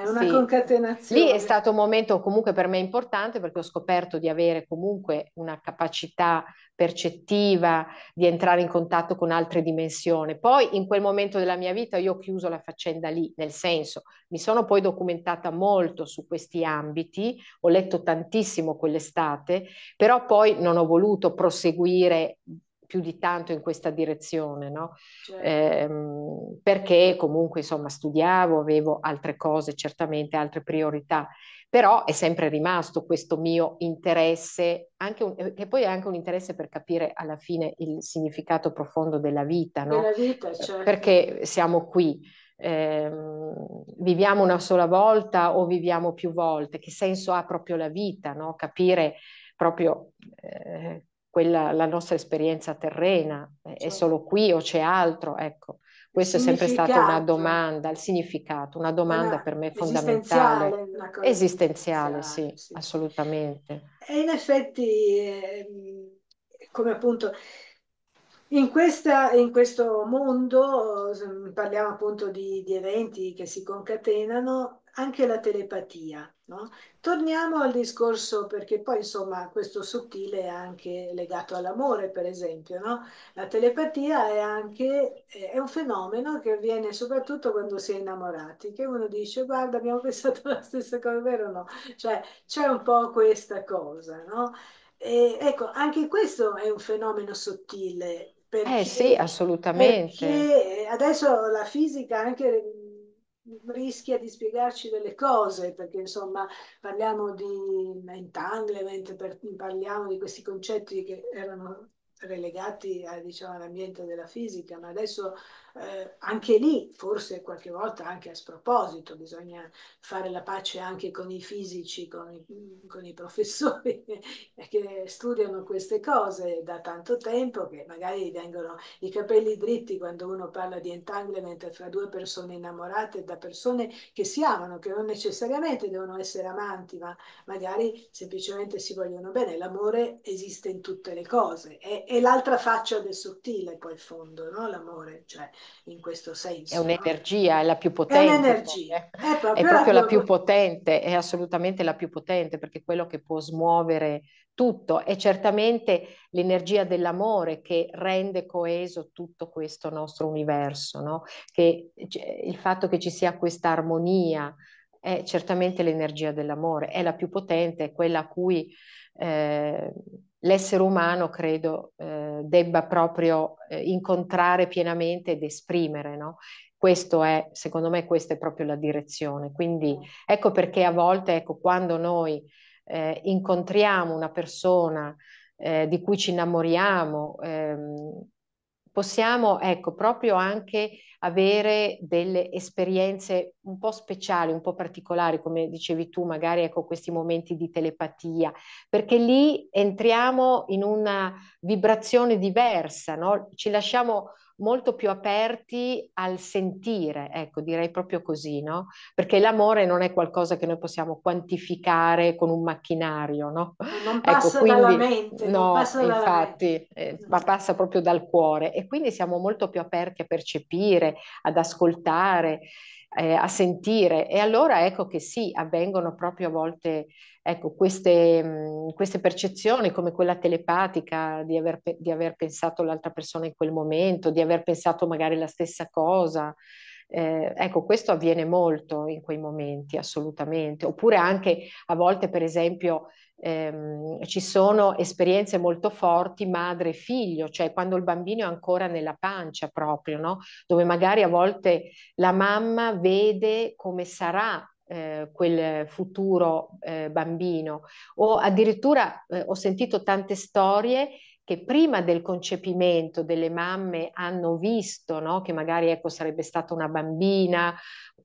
Una sì. concatenazione. Lì è stato un momento comunque per me importante perché ho scoperto di avere comunque una capacità percettiva, di entrare in contatto con altre dimensioni. Poi in quel momento della mia vita io ho chiuso la faccenda lì, nel senso mi sono poi documentata molto su questi ambiti, ho letto tantissimo quell'estate, però poi non ho voluto proseguire più di tanto in questa direzione, no? Certo. Eh, perché comunque insomma studiavo, avevo altre cose, certamente altre priorità però è sempre rimasto questo mio interesse, un, eh, che poi è anche un interesse per capire alla fine il significato profondo della vita, no? Della vita, eh, certo. Perché siamo qui, eh, viviamo una sola volta o viviamo più volte, che senso ha proprio la vita, no? Capire proprio eh, quella, la nostra esperienza terrena, eh, certo. è solo qui o c'è altro, ecco. Questo è sempre stata una domanda, il significato, una domanda una, per me fondamentale. Esistenziale, esistenziale sì, sì, assolutamente. E in effetti, ehm, come appunto, in, questa, in, questo mondo parliamo appunto di, di eventi che si concatenano, anche la telepatia. No? Torniamo al discorso perché poi insomma questo sottile è anche legato all'amore per esempio. No? La telepatia è anche eh, è un fenomeno che avviene soprattutto quando si è innamorati, che uno dice guarda abbiamo pensato la stessa cosa, vero o no? Cioè c'è un po' questa cosa. No? E, ecco, anche questo è un fenomeno sottile. Perché, eh sì, assolutamente. Perché adesso la fisica anche rischia di spiegarci delle cose, perché insomma parliamo di entanglement, parliamo di questi concetti che erano relegati eh, diciamo, all'ambiente della fisica, ma adesso eh, anche lì, forse qualche volta anche a sproposito, bisogna fare la pace anche con i fisici, con i, con i professori che studiano queste cose da tanto tempo che magari vengono i capelli dritti quando uno parla di entanglement fra due persone innamorate da persone che si amano, che non necessariamente devono essere amanti, ma magari semplicemente si vogliono bene. L'amore esiste in tutte le cose, è, è l'altra faccia del sottile poi il fondo, no? l'amore, cioè in questo senso. È un'energia, no? è la più potente. È un'energia, è eh, proprio, è proprio la, la, più potente, è assolutamente la più potente perché è quello che può smuovere tutto è certamente l'energia dell'amore che rende coeso tutto questo nostro universo, no? che, il fatto che ci sia questa armonia è certamente l'energia dell'amore, è la più potente, è quella a cui... Eh, l'essere umano, credo, eh, debba proprio eh, incontrare pienamente ed esprimere, no? Questo è, secondo me, questa è proprio la direzione. Quindi ecco perché a volte, ecco, quando noi eh, incontriamo una persona eh, di cui ci innamoriamo, ehm, possiamo, ecco, proprio anche avere delle esperienze un po' speciali, un po' particolari, come dicevi tu, magari ecco questi momenti di telepatia, perché lì entriamo in una vibrazione diversa, no? ci lasciamo molto più aperti al sentire, ecco, direi proprio così, no? Perché l'amore non è qualcosa che noi possiamo quantificare con un macchinario, no? Non ecco, passa ecco, quindi, dalla mente. No, passa dalla infatti, mente. Eh, ma passa proprio dal cuore e quindi siamo molto più aperti a percepire, ad ascoltare eh, a sentire. E allora ecco che sì, avvengono proprio a volte ecco, queste, mh, mm, queste, percezioni come quella telepatica di aver, di aver pensato l'altra persona in quel momento, di aver pensato magari la stessa cosa. Eh, ecco, questo avviene molto in quei momenti, assolutamente. Oppure anche a volte, per esempio, ehm, ci sono esperienze molto forti madre e figlio, cioè quando il bambino è ancora nella pancia proprio, no? dove magari a volte la mamma vede come sarà eh, quel futuro eh, bambino o addirittura eh, ho sentito tante storie che prima del concepimento delle mamme hanno visto, no? che magari ecco, sarebbe stata una bambina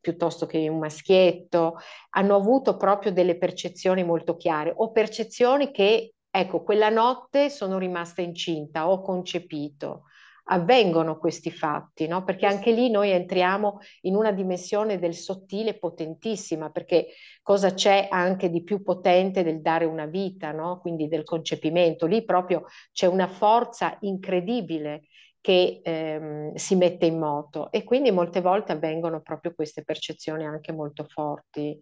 piuttosto che un maschietto, hanno avuto proprio delle percezioni molto chiare o percezioni che, ecco, quella notte sono rimasta incinta, ho concepito avvengono questi fatti, no? perché anche lì noi entriamo in una dimensione del sottile potentissima, perché cosa c'è anche di più potente del dare una vita, no? quindi del concepimento? Lì proprio c'è una forza incredibile che ehm, si mette in moto e quindi molte volte avvengono proprio queste percezioni anche molto forti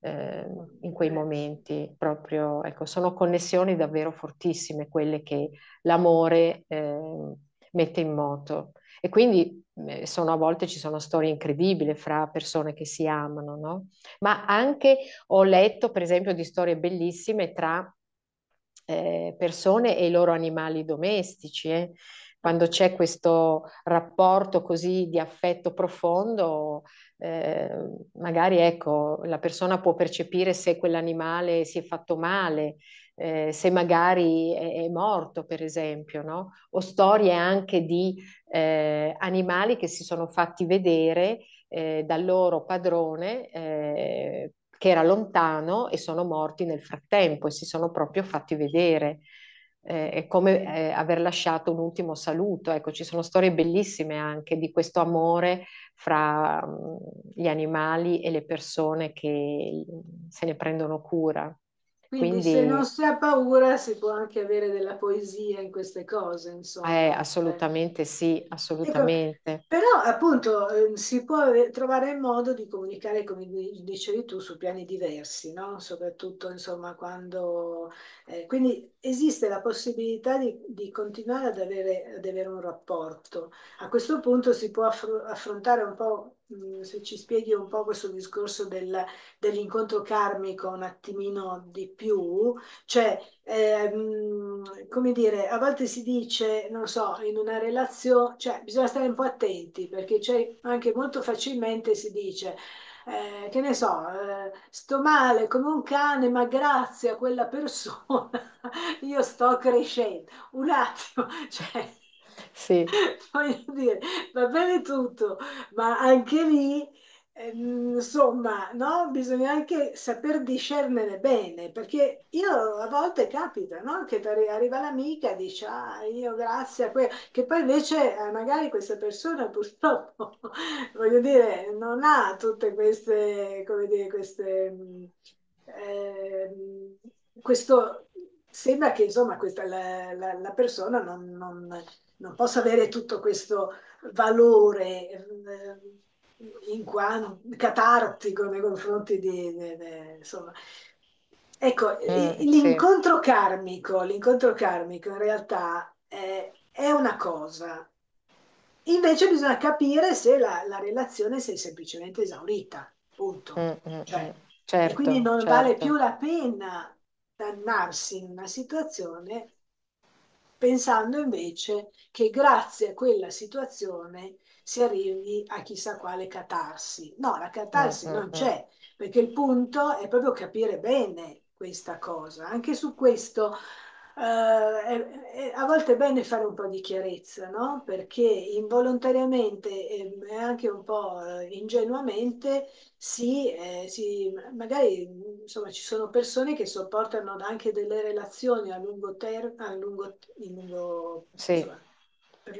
eh, in quei momenti. Proprio, ecco, sono connessioni davvero fortissime quelle che l'amore... Eh, mette in moto. E quindi eh, sono, a volte ci sono storie incredibili fra persone che si amano, no? Ma anche ho letto, per esempio, di storie bellissime tra eh, persone e i loro animali domestici. Eh? Quando c'è questo rapporto così di affetto profondo, eh, magari ecco, la persona può percepire se quell'animale si è fatto male, eh, se magari è, è, morto, per esempio, no? o storie anche di eh, animali che si sono fatti vedere eh, dal loro padrone eh, che era lontano e sono morti nel frattempo e si sono proprio fatti vedere. Eh, è come eh, aver lasciato un ultimo saluto. Ecco, ci sono storie bellissime anche di questo amore fra mh, mm, gli animali e le persone che mm, se ne prendono cura. Quindi, Quindi, se non si ha paura si può anche avere della poesia in queste cose, insomma. Eh, eh. assolutamente sì, ecco, assolutamente. Ecco, però appunto ehm, si può trovare il modo di comunicare, come dicevi tu, su piani diversi, no? Soprattutto insomma quando... Eh, quindi esiste la possibilità di, di continuare ad avere, ad avere, un rapporto. A questo punto si può affrontare un po' Mm, se ci spieghi un po' questo discorso del, dell'incontro karmico un attimino di più, cioè, ehm, come dire, a volte si dice, non so, in una relazione, cioè, bisogna stare un po' attenti perché c'è anche molto facilmente si dice, eh, che ne so, eh, sto male come un cane, ma grazie a quella persona io sto crescendo. Un attimo, cioè sì. Voglio dire, va bene tutto, ma anche lì, eh, insomma, no? bisogna anche saper discernere bene, perché io a volte capita no? che arriva l'amica e dice, ah, io grazie a quello, che poi invece eh, magari questa persona purtroppo, voglio dire, non ha tutte queste, come dire, queste... Eh, questo sembra che insomma questa, la, la, la persona non, non non possa avere tutto questo valore eh, in quanto, catartico nei confronti di, di, di insomma. Ecco, mm, l'incontro sì. karmico, l'incontro karmico in realtà è, è, una cosa, invece bisogna capire se la, la relazione si è semplicemente esaurita, punto. Mm, mm cioè, mm, certo, quindi non certo. vale più la pena dannarsi in una situazione pensando invece che grazie a quella situazione si arrivi a chissà quale catarsi. No, la catarsi non eh, eh, eh. c'è, perché il punto è proprio capire bene questa cosa. Anche su questo eh, a volte è bene fare un po' di chiarezza, no? perché involontariamente e anche un po' eh, ingenuamente si, eh, si, magari insomma, ci sono persone che sopportano anche delle relazioni a lungo termine, a lungo, in lungo, sì. Insomma,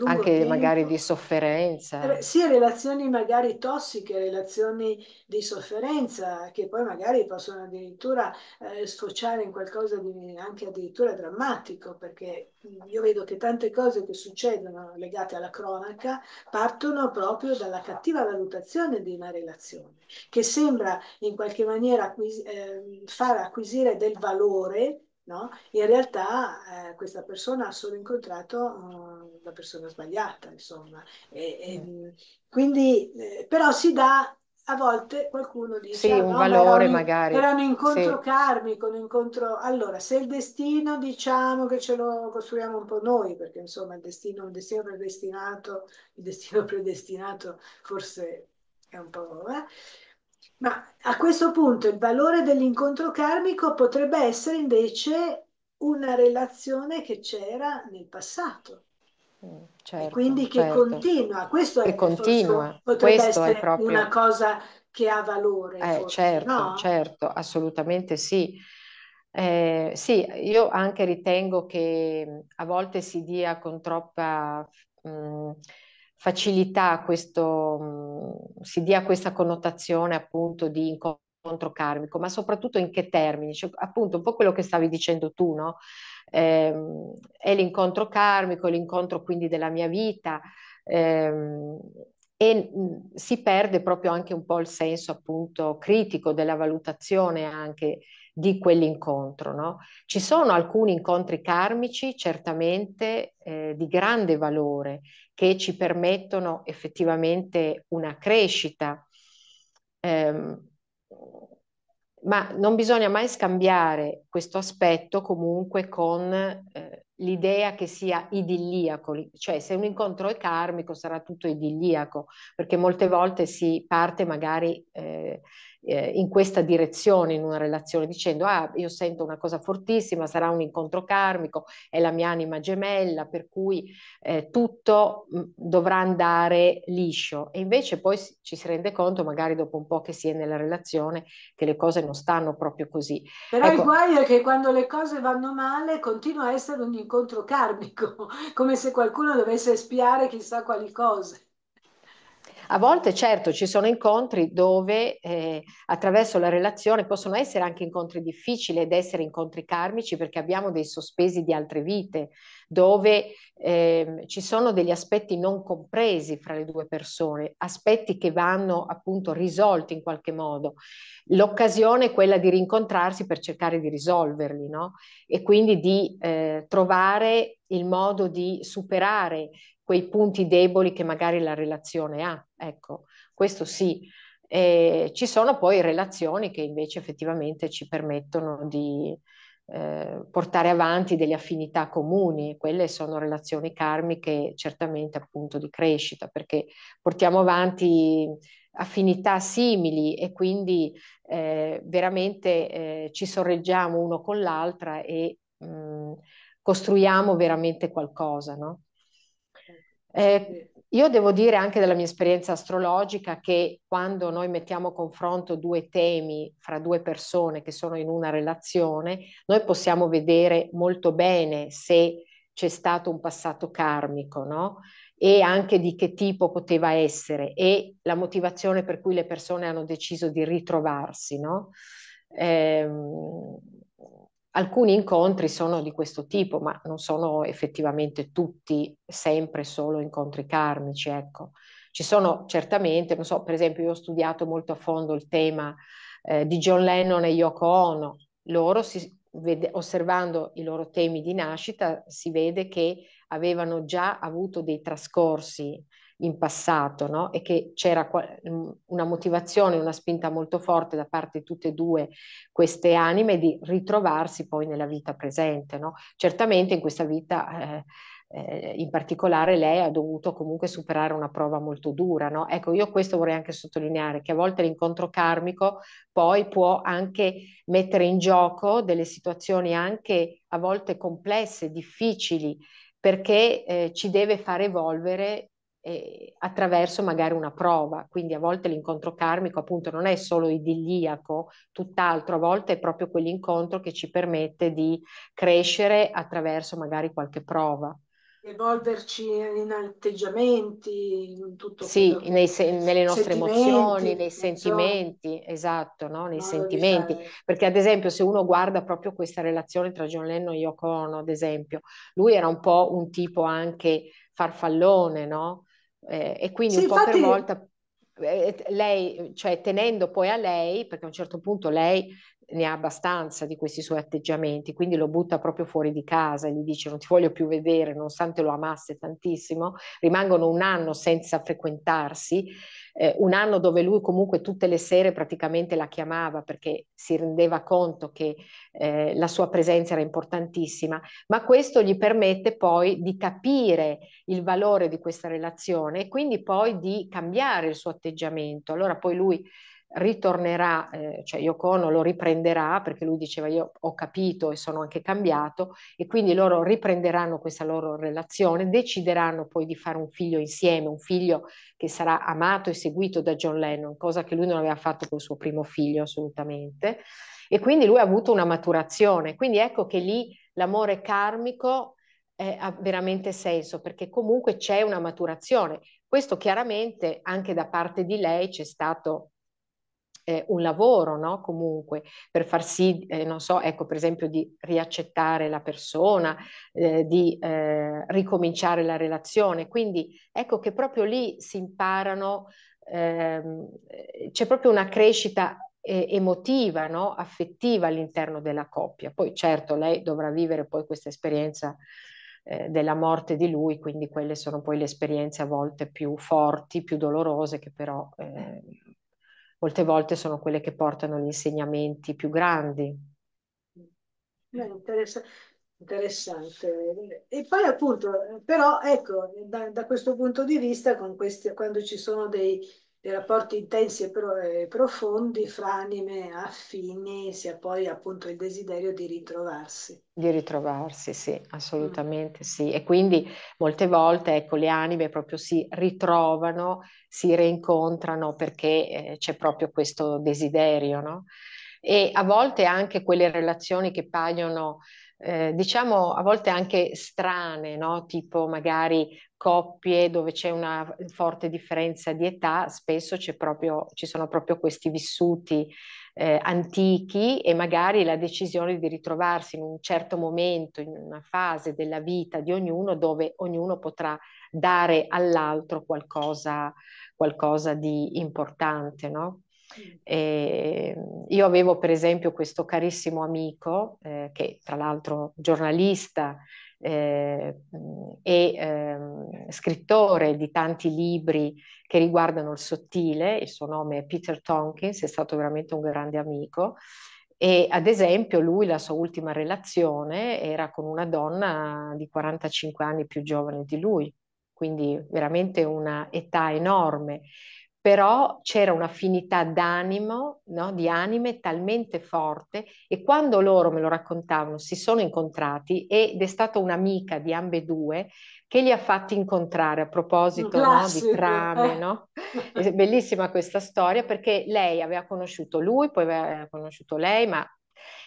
anche tempo. magari di sofferenza. sì, relazioni magari tossiche, relazioni di sofferenza che poi magari possono addirittura eh, sfociare in qualcosa di anche addirittura drammatico, perché io vedo che tante cose che succedono legate alla cronaca partono proprio dalla cattiva valutazione di una relazione, che sembra in qualche maniera acquis- eh, far acquisire del valore No? In realtà eh, questa persona ha solo incontrato uh, la persona sbagliata, insomma. E, e, eh. Mm, quindi, eh, però si dà a volte qualcuno dice sì, ah, un no, valore ma magari era un incontro sì. karmico un incontro allora se il destino diciamo che ce lo costruiamo un po' noi perché insomma il destino, il destino predestinato il destino predestinato forse è un po' eh? Ma a questo punto il valore dell'incontro karmico potrebbe essere invece una relazione che c'era nel passato. Mm, certo, e quindi che certo. continua, questo è continua. potrebbe questo essere proprio... una cosa che ha valore. Eh, forse, certo, no? certo, assolutamente sì. Eh, sì, io anche ritengo che mm, a volte si dia con troppa mh, mm, facilità questo, si dia questa connotazione appunto di incontro karmico, ma soprattutto in che termini? Cioè, appunto un po' quello che stavi dicendo tu, no? Eh, è l'incontro karmico, l'incontro quindi della mia vita eh, e si perde proprio anche un po' il senso appunto critico della valutazione anche di quell'incontro. No? Ci sono alcuni incontri karmici certamente eh, di grande valore che ci permettono effettivamente una crescita, ehm, ma non bisogna mai scambiare questo aspetto comunque con eh, l'idea che sia idilliaco, cioè se un incontro è karmico sarà tutto idilliaco, perché molte volte si parte magari... Eh, eh, in questa direzione in una relazione dicendo ah io sento una cosa fortissima, sarà un incontro karmico, è la mia anima gemella, per cui eh, tutto mm, dovrà andare liscio e invece poi ci si rende conto magari dopo un po' che si è nella relazione che le cose non stanno proprio così. Però ecco, il guaio è che quando le cose vanno male continua a essere un incontro karmico, come se qualcuno dovesse spiare chissà quali cose. A volte certo ci sono incontri dove eh, attraverso la relazione possono essere anche incontri difficili ed essere incontri karmici perché abbiamo dei sospesi di altre vite, dove eh, ci sono degli aspetti non compresi fra le due persone, aspetti che vanno appunto risolti in qualche modo. L'occasione è quella di rincontrarsi per cercare di risolverli no? e quindi di eh, trovare il modo di superare quei punti deboli che magari la relazione ha. Ecco, questo sì. E ci sono poi relazioni che invece effettivamente ci permettono di eh, portare avanti delle affinità comuni, quelle sono relazioni karmiche certamente appunto di crescita, perché portiamo avanti affinità simili e quindi eh, veramente eh, ci sorreggiamo uno con l'altra e mh, mm, costruiamo veramente qualcosa, no? Eh, io devo dire anche dalla mia esperienza astrologica che quando noi mettiamo a confronto due temi fra due persone che sono in una relazione, noi possiamo vedere molto bene se c'è stato un passato karmico, no? E anche di che tipo poteva essere e la motivazione per cui le persone hanno deciso di ritrovarsi, no? Ehm, alcuni incontri sono di questo tipo, ma non sono effettivamente tutti sempre solo incontri karmici, ecco. Ci sono certamente, non so, per esempio io ho studiato molto a fondo il tema eh, di John Lennon e Yoko Ono, loro si, vede, osservando i loro temi di nascita si vede che avevano già avuto dei trascorsi in passato no? e che c'era mm, una motivazione, una spinta molto forte da parte di tutte e due queste anime di ritrovarsi poi nella vita presente. No? Certamente in questa vita... Eh, eh, in particolare lei ha dovuto comunque superare una prova molto dura. No? Ecco, io questo vorrei anche sottolineare, che a volte l'incontro karmico poi può anche mettere in gioco delle situazioni anche a volte complesse, difficili, perché eh, ci deve far evolvere eh, attraverso magari una prova. Quindi a volte l'incontro karmico appunto non è solo idilliaco, tutt'altro, a volte è proprio quell'incontro che ci permette di crescere attraverso magari qualche prova. Evolverci in atteggiamenti, in tutto Sì, nei se- nelle nostre emozioni, nei sentimenti, so. esatto, no? nei no, sentimenti. Perché ad esempio se uno guarda proprio questa relazione tra John Lennon e Yoko Ono, ad esempio, lui era un po' un tipo anche farfallone, no? Eh, e quindi sì, un po' per volta eh, lei, cioè tenendo poi a lei, perché a un certo punto lei ne ha abbastanza di questi suoi atteggiamenti, quindi lo butta proprio fuori di casa e gli dice non ti voglio più vedere, nonostante lo amasse tantissimo, rimangono un anno senza frequentarsi, eh, un anno dove lui comunque tutte le sere praticamente la chiamava perché si rendeva conto che eh, la sua presenza era importantissima, ma questo gli permette poi di capire il valore di questa relazione e quindi poi di cambiare il suo atteggiamento. Allora poi lui ritornerà, eh, cioè Yoko Ono lo riprenderà perché lui diceva io ho capito e sono anche cambiato e quindi loro riprenderanno questa loro relazione, decideranno poi di fare un figlio insieme, un figlio che sarà amato e seguito da John Lennon, cosa che lui non aveva fatto col suo primo figlio assolutamente e quindi lui ha avuto una maturazione, quindi ecco che lì l'amore karmico eh, ha veramente senso perché comunque c'è una maturazione. Questo chiaramente anche da parte di lei c'è stato eh, un lavoro, no? Comunque, per far sì, eh, non so, ecco, per esempio, di riaccettare la persona, eh, di eh, ricominciare la relazione. Quindi ecco che proprio lì si imparano, ehm, c'è proprio una crescita emotiva, no? affettiva all'interno della coppia. Poi certo lei dovrà vivere poi questa esperienza eh, della morte di lui, quindi quelle sono poi le esperienze a volte più forti, più dolorose, che però eh, molte volte sono quelle che portano gli insegnamenti più grandi. Beh, interessante. E poi appunto, eh, però ecco, da, da questo punto di vista, questi, quando ci sono dei, dei rapporti intensi e profondi fra anime affini, sia poi appunto il desiderio di ritrovarsi. Di ritrovarsi, sì, assolutamente mm. sì. E quindi molte volte ecco, le anime proprio si ritrovano, si rincontrano perché eh, c'è proprio questo desiderio, no? E a volte anche quelle relazioni che paiono eh, diciamo a volte anche strane, no? tipo magari coppie dove c'è una forte differenza di età, spesso proprio, ci sono proprio questi vissuti eh, antichi e magari la decisione di ritrovarsi in un certo momento, in una fase della vita di ognuno dove ognuno potrà dare all'altro qualcosa, qualcosa di importante. No? Mm. E ehm, io avevo per esempio questo carissimo amico, eh, che tra l'altro giornalista, eh, e ehm, scrittore di tanti libri che riguardano il sottile, il suo nome è Peter Tonkins, è stato veramente un grande amico. E ad esempio lui, la sua ultima relazione era con una donna di 45 anni più giovane di lui, quindi veramente una età enorme però c'era un'affinità d'animo, no? di anime talmente forte e quando loro me lo raccontavano si sono incontrati ed è stata un'amica di ambedue che li ha fatti incontrare a proposito no, di trame, no? Eh. È bellissima questa storia perché lei aveva conosciuto lui, poi aveva conosciuto lei, ma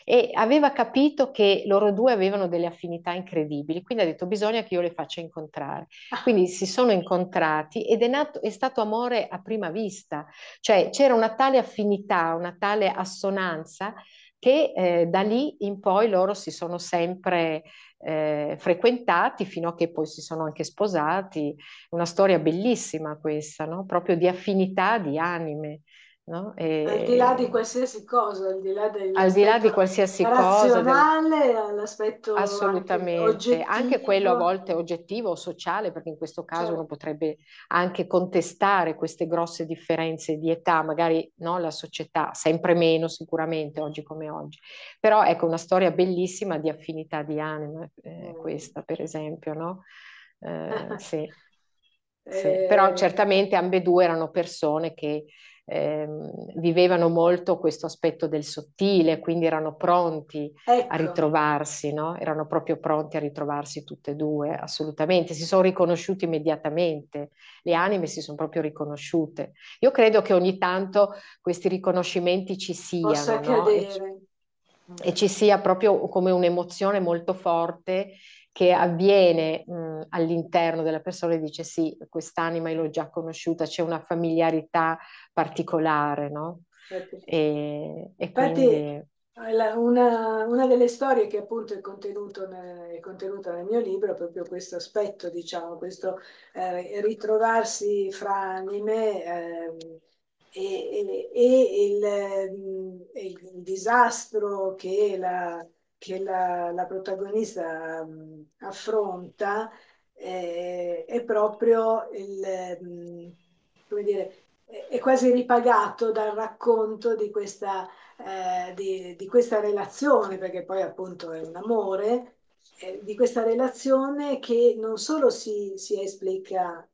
e aveva capito che loro due avevano delle affinità incredibili, quindi ha detto bisogna che io le faccia incontrare. Ah. Quindi si sono incontrati ed è, nato, è stato amore a prima vista, cioè c'era una tale affinità, una tale assonanza che eh, da lì in poi loro si sono sempre eh, frequentati fino a che poi si sono anche sposati. Una storia bellissima questa, no? proprio di affinità di anime. No? E, al di là di qualsiasi cosa, al di là, al di là di qualsiasi cosa, all'aspetto assolutamente, anche, anche quello a volte oggettivo o sociale, perché in questo caso certo. uno potrebbe anche contestare queste grosse differenze di età, magari no, la società sempre meno sicuramente oggi come oggi, però ecco una storia bellissima di affinità di anima, eh, mm. questa per esempio, no? Eh, sì. sì. Però eh, certamente ambedue erano persone che eh, vivevano molto questo aspetto del sottile, quindi erano pronti ecco. a ritrovarsi, no? erano proprio pronti a ritrovarsi tutte e due, assolutamente, si sono riconosciuti immediatamente, le anime si sono proprio riconosciute. Io credo che ogni tanto questi riconoscimenti ci siano. Posso no? E ci, e ci sia proprio come un'emozione molto forte che avviene mh, mhmm, all'interno della persona e dice sì, quest'anima io l'ho già conosciuta, c'è una familiarità particolare, no? Certo. E, e Infatti, quindi... una, una, delle storie che appunto è, nel, è, contenuta nel mio libro è proprio questo aspetto, diciamo, questo eh, ritrovarsi fra anime. Eh, e, e, e il, mhmm, il, disastro che la, che la, la protagonista mh, mm, affronta eh, è proprio il, mh, mm, come dire, è quasi ripagato dal racconto di questa, eh, di, di questa relazione, perché poi appunto è un amore, eh, di questa relazione che non solo si, si esplica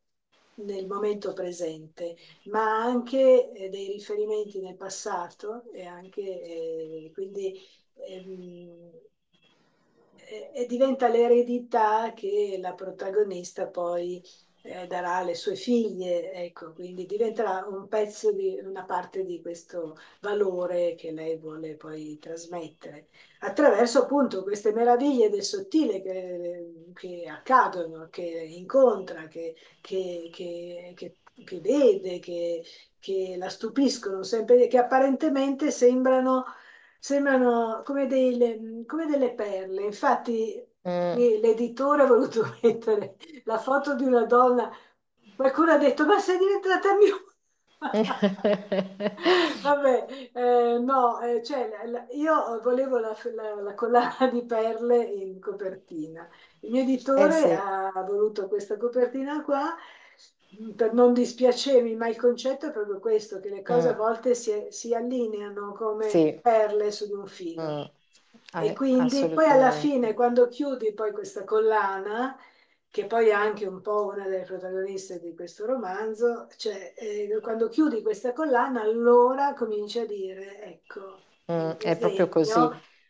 nel momento presente, ma anche eh, dei riferimenti nel passato e anche eh, quindi Ehm, e, e diventa l'eredità che la protagonista poi eh, darà alle sue figlie, ecco, quindi diventerà un pezzo di una parte di questo valore che lei vuole poi trasmettere attraverso appunto queste meraviglie del sottile che, che accadono, che incontra, che, che, che vede, che, la stupiscono sempre, che apparentemente sembrano sembrano come, dei, come delle perle. Infatti mm. l'editore ha voluto mettere la foto di una donna. Qualcuno ha detto, ma sei diventata mia Vabbè, eh, no, eh, cioè, la, la, io volevo la, la, collana di perle in copertina. Il mio eh editore eh sì. ha voluto questa copertina qua non dispiacevi, ma il concetto è proprio questo, che le cose mm. a volte si, si allineano come sì. perle su di un filo. Mm. e eh, quindi poi alla fine, quando chiudi poi questa collana, che poi è anche un po' una delle protagoniste di questo romanzo, cioè eh, quando chiudi questa collana, allora cominci a dire, ecco, mm, è proprio così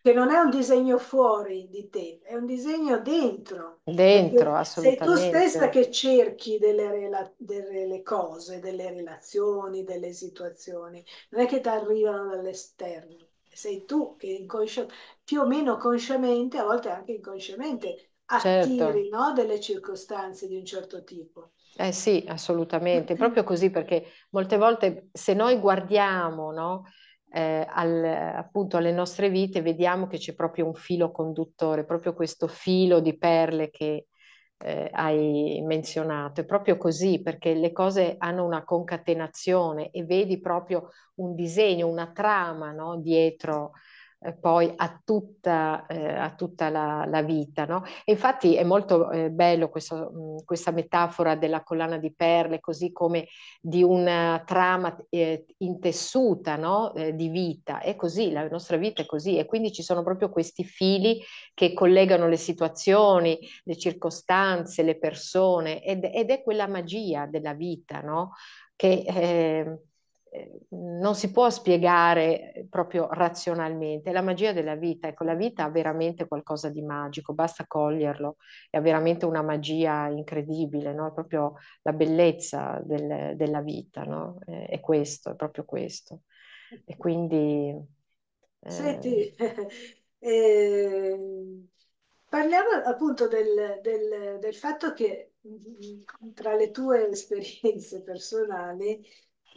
che non è un disegno fuori di te, è un disegno dentro. Dentro, assolutamente. Sei tu stessa che cerchi delle, rela- delle cose, delle relazioni, delle situazioni, non è che ti arrivano dall'esterno, sei tu che inconscio- più o meno consciamente, a volte anche inconsciamente, attiri certo. no, delle circostanze di un certo tipo. Eh sì, assolutamente, proprio così, perché molte volte se noi guardiamo, no? eh, al, appunto alle nostre vite, vediamo che c'è proprio un filo conduttore, proprio questo filo di perle che eh, hai menzionato. È proprio così perché le cose hanno una concatenazione e vedi proprio un disegno, una trama no? dietro eh, poi a tutta, eh, a tutta la, la, vita. No? E infatti è molto eh, bello questo, mh, mm, questa metafora della collana di perle, così come di una trama eh, intessuta no? Eh, di vita. È così, la nostra vita è così e quindi ci sono proprio questi fili che collegano le situazioni, le circostanze, le persone ed, ed è quella magia della vita no? che ehm, Ehm, non si può spiegare eh, proprio razionalmente, la magia della vita, ecco, la vita ha veramente qualcosa di magico, basta coglierlo, è veramente una magia incredibile, no? proprio la bellezza del, della vita, no? È questo, è proprio questo. E quindi... Senti, eh, ehm, parliamo appunto del, del, del fatto che mm, mm, tra le tue esperienze personali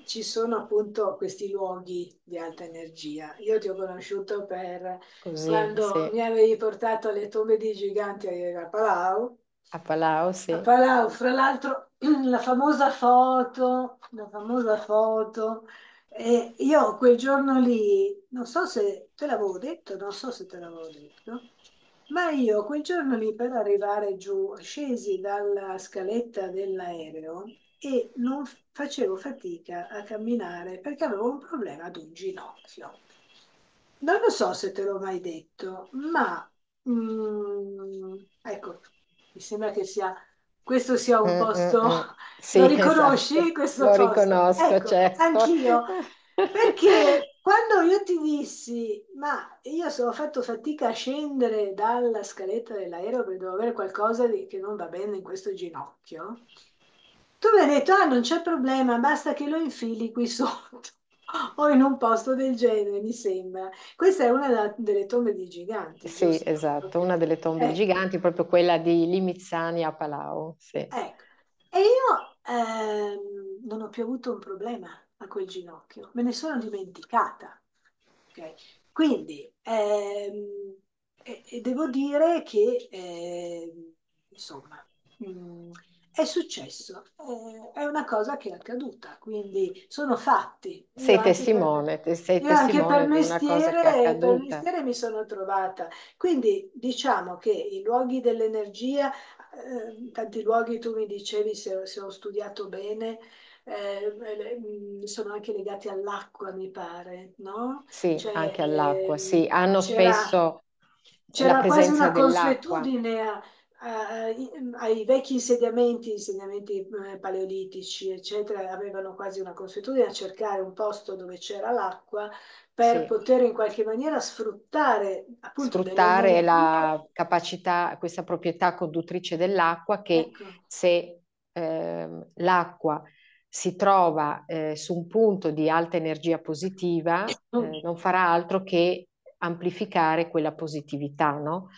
ci sono appunto questi luoghi di alta energia. Io ti ho conosciuto per Così, quando sì. mi avevi portato le tombe dei giganti a Palau. A Palau, sì. A Palau, fra l'altro, la famosa foto, la famosa foto. E io quel giorno lì, non so se te l'avevo detto, non so se te l'avevo detto, ma io quel giorno lì per arrivare giù, scesi dalla scaletta dell'aereo e non facevo fatica a camminare perché avevo un problema ad un ginocchio. Non lo so se te l'ho mai detto, ma mm, ecco, mi sembra che sia questo sia un eh, eh, posto, mm, mm, sì, lo riconosci esatto. questo lo posto? Lo riconosco, ecco, certo. Anch'io, perché quando io ti dissi, ma io sono fatto fatica a scendere dalla scaletta dell'aereo perché devo avere qualcosa di, che non va bene in questo ginocchio, tu mi hai detto, ah, non c'è problema, basta che lo infili qui sotto o in un posto del genere, mi sembra. Questa è una delle tombe di giganti. Sì, giusto? esatto, una delle tombe ecco. di eh. giganti, proprio quella di Limizzani a Palau. Sì. Ecco. E io ehm, non ho più avuto un problema a quel ginocchio, me ne sono dimenticata. Okay? Quindi ehm, e, e devo dire che, ehm, insomma, mh, mm, è successo, eh, è una cosa che è accaduta, quindi sono fatti. Io sei testimone, per, sei testimone per mestiere, per mestiere mi sono trovata. Quindi diciamo che i luoghi dell'energia, eh, tanti luoghi tu mi dicevi se, se ho studiato bene, eh, mm, sono anche legati all'acqua, mi pare, no? Sì, cioè, anche all'acqua, sì, eh, hanno spesso c'era la quasi una consuetudine a, ai, ai vecchi insediamenti, insediamenti eh, paleolitici, eccetera, avevano quasi una consuetudine a cercare un posto dove c'era l'acqua per sì. poter in qualche maniera sfruttare, appunto, sfruttare la capacità, questa proprietà conduttrice dell'acqua che ecco. se eh, l'acqua si trova eh, su un punto di alta energia positiva, eh, non farà altro che amplificare quella positività, no?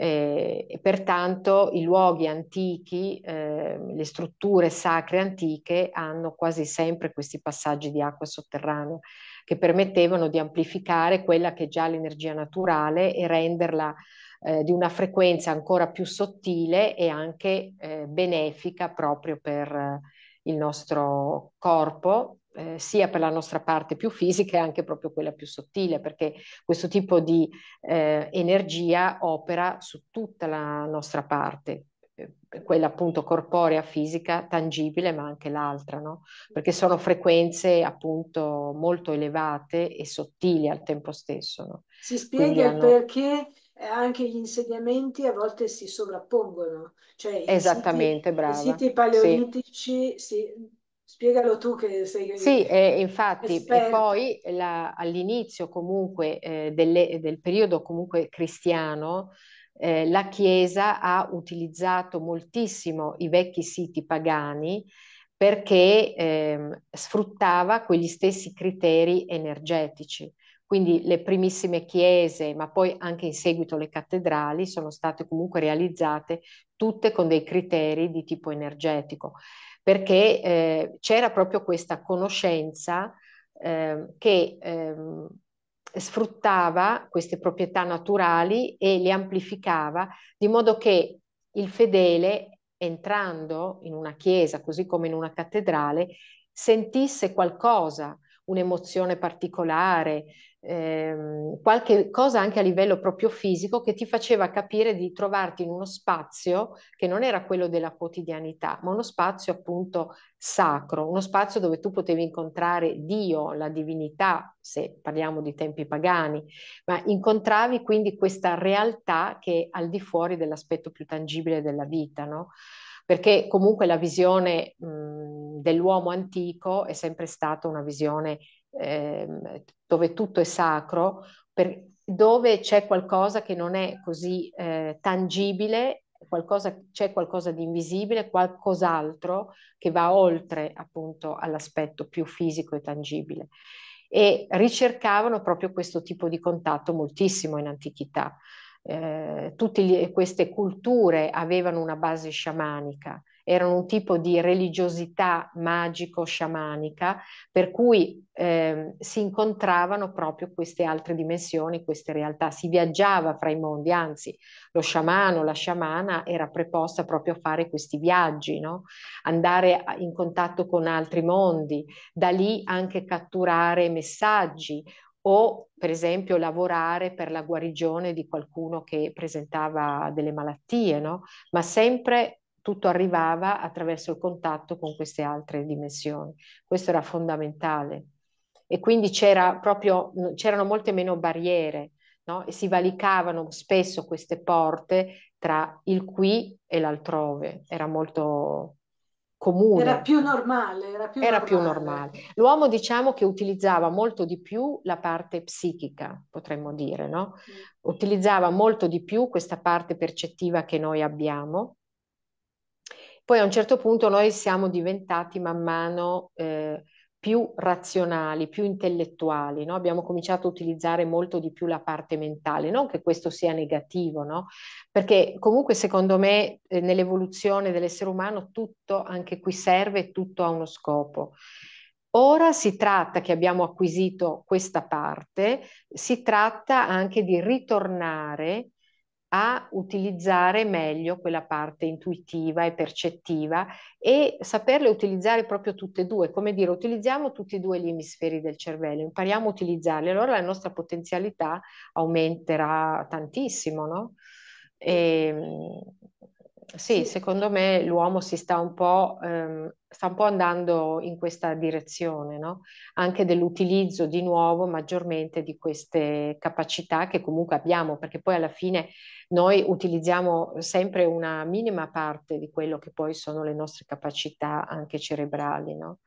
eh, e pertanto i luoghi antichi, eh, le strutture sacre antiche hanno quasi sempre questi passaggi di acqua sotterranea che permettevano di amplificare quella che è già l'energia naturale e renderla eh, di una frequenza ancora più sottile e anche eh, benefica proprio per eh, il nostro corpo eh, sia per la nostra parte più fisica e anche proprio quella più sottile, perché questo tipo di eh, energia opera su tutta la nostra parte, eh, quella appunto corporea, fisica, tangibile, ma anche l'altra, no? perché sono frequenze appunto molto elevate e sottili al tempo stesso. No? Si spiega hanno... perché anche gli insediamenti a volte si sovrappongono, cioè Esattamente, i siti, i siti paleolitici sì. si Spiegalo tu che sei... Sì, eh, infatti, esperto. e poi la, all'inizio comunque eh, delle, del periodo comunque cristiano, eh, la Chiesa ha utilizzato moltissimo i vecchi siti pagani perché ehm, sfruttava quegli stessi criteri energetici. Quindi le primissime chiese, ma poi anche in seguito le cattedrali, sono state comunque realizzate tutte con dei criteri di tipo energetico perché eh, c'era proprio questa conoscenza eh, che ehm, sfruttava queste proprietà naturali e le amplificava, di modo che il fedele, entrando in una chiesa, così come in una cattedrale, sentisse qualcosa un'emozione particolare, ehm, qualche cosa anche a livello proprio fisico che ti faceva capire di trovarti in uno spazio che non era quello della quotidianità, ma uno spazio appunto sacro, uno spazio dove tu potevi incontrare Dio, la divinità, se parliamo di tempi pagani, ma incontravi quindi questa realtà che è al di fuori dell'aspetto più tangibile della vita, no? Perché comunque la visione... Mh, dell'uomo antico è sempre stata una visione eh, dove tutto è sacro, per, dove c'è qualcosa che non è così eh, tangibile, qualcosa, c'è qualcosa di invisibile, qualcos'altro che va oltre appunto all'aspetto più fisico e tangibile. E ricercavano proprio questo tipo di contatto moltissimo in antichità. Eh, tutte queste culture avevano una base sciamanica erano un tipo di religiosità magico-sciamanica, per cui eh, si incontravano proprio queste altre dimensioni, queste realtà, si viaggiava fra i mondi, anzi lo sciamano, la sciamana era preposta proprio a fare questi viaggi, no? andare in contatto con altri mondi, da lì anche catturare messaggi o per esempio lavorare per la guarigione di qualcuno che presentava delle malattie, no? ma sempre tutto arrivava attraverso il contatto con queste altre dimensioni. Questo era fondamentale. E quindi c'era proprio, c'erano molte meno barriere no? e si valicavano spesso queste porte tra il qui e l'altrove. Era molto comune. Era più normale. Era più, era normale. più normale. L'uomo diciamo che utilizzava molto di più la parte psichica, potremmo dire, no? Mm. Utilizzava molto di più questa parte percettiva che noi abbiamo poi a un certo punto noi siamo diventati man mano eh, più razionali, più intellettuali, no? abbiamo cominciato a utilizzare molto di più la parte mentale, non che questo sia negativo, no? perché comunque secondo me eh, nell'evoluzione dell'essere umano tutto anche qui serve, tutto ha uno scopo. Ora si tratta, che abbiamo acquisito questa parte, si tratta anche di ritornare a utilizzare meglio quella parte intuitiva e percettiva e saperle utilizzare proprio tutte e due, come dire, utilizziamo tutti e due gli emisferi del cervello, impariamo a utilizzarli, allora la nostra potenzialità aumenterà tantissimo, no? E, ehm, sì, secondo me l'uomo si sta un po', ehm, sta un po andando in questa direzione, no? anche dell'utilizzo di nuovo maggiormente di queste capacità che comunque abbiamo, perché poi alla fine noi utilizziamo sempre una minima parte di quello che poi sono le nostre capacità anche cerebrali. No?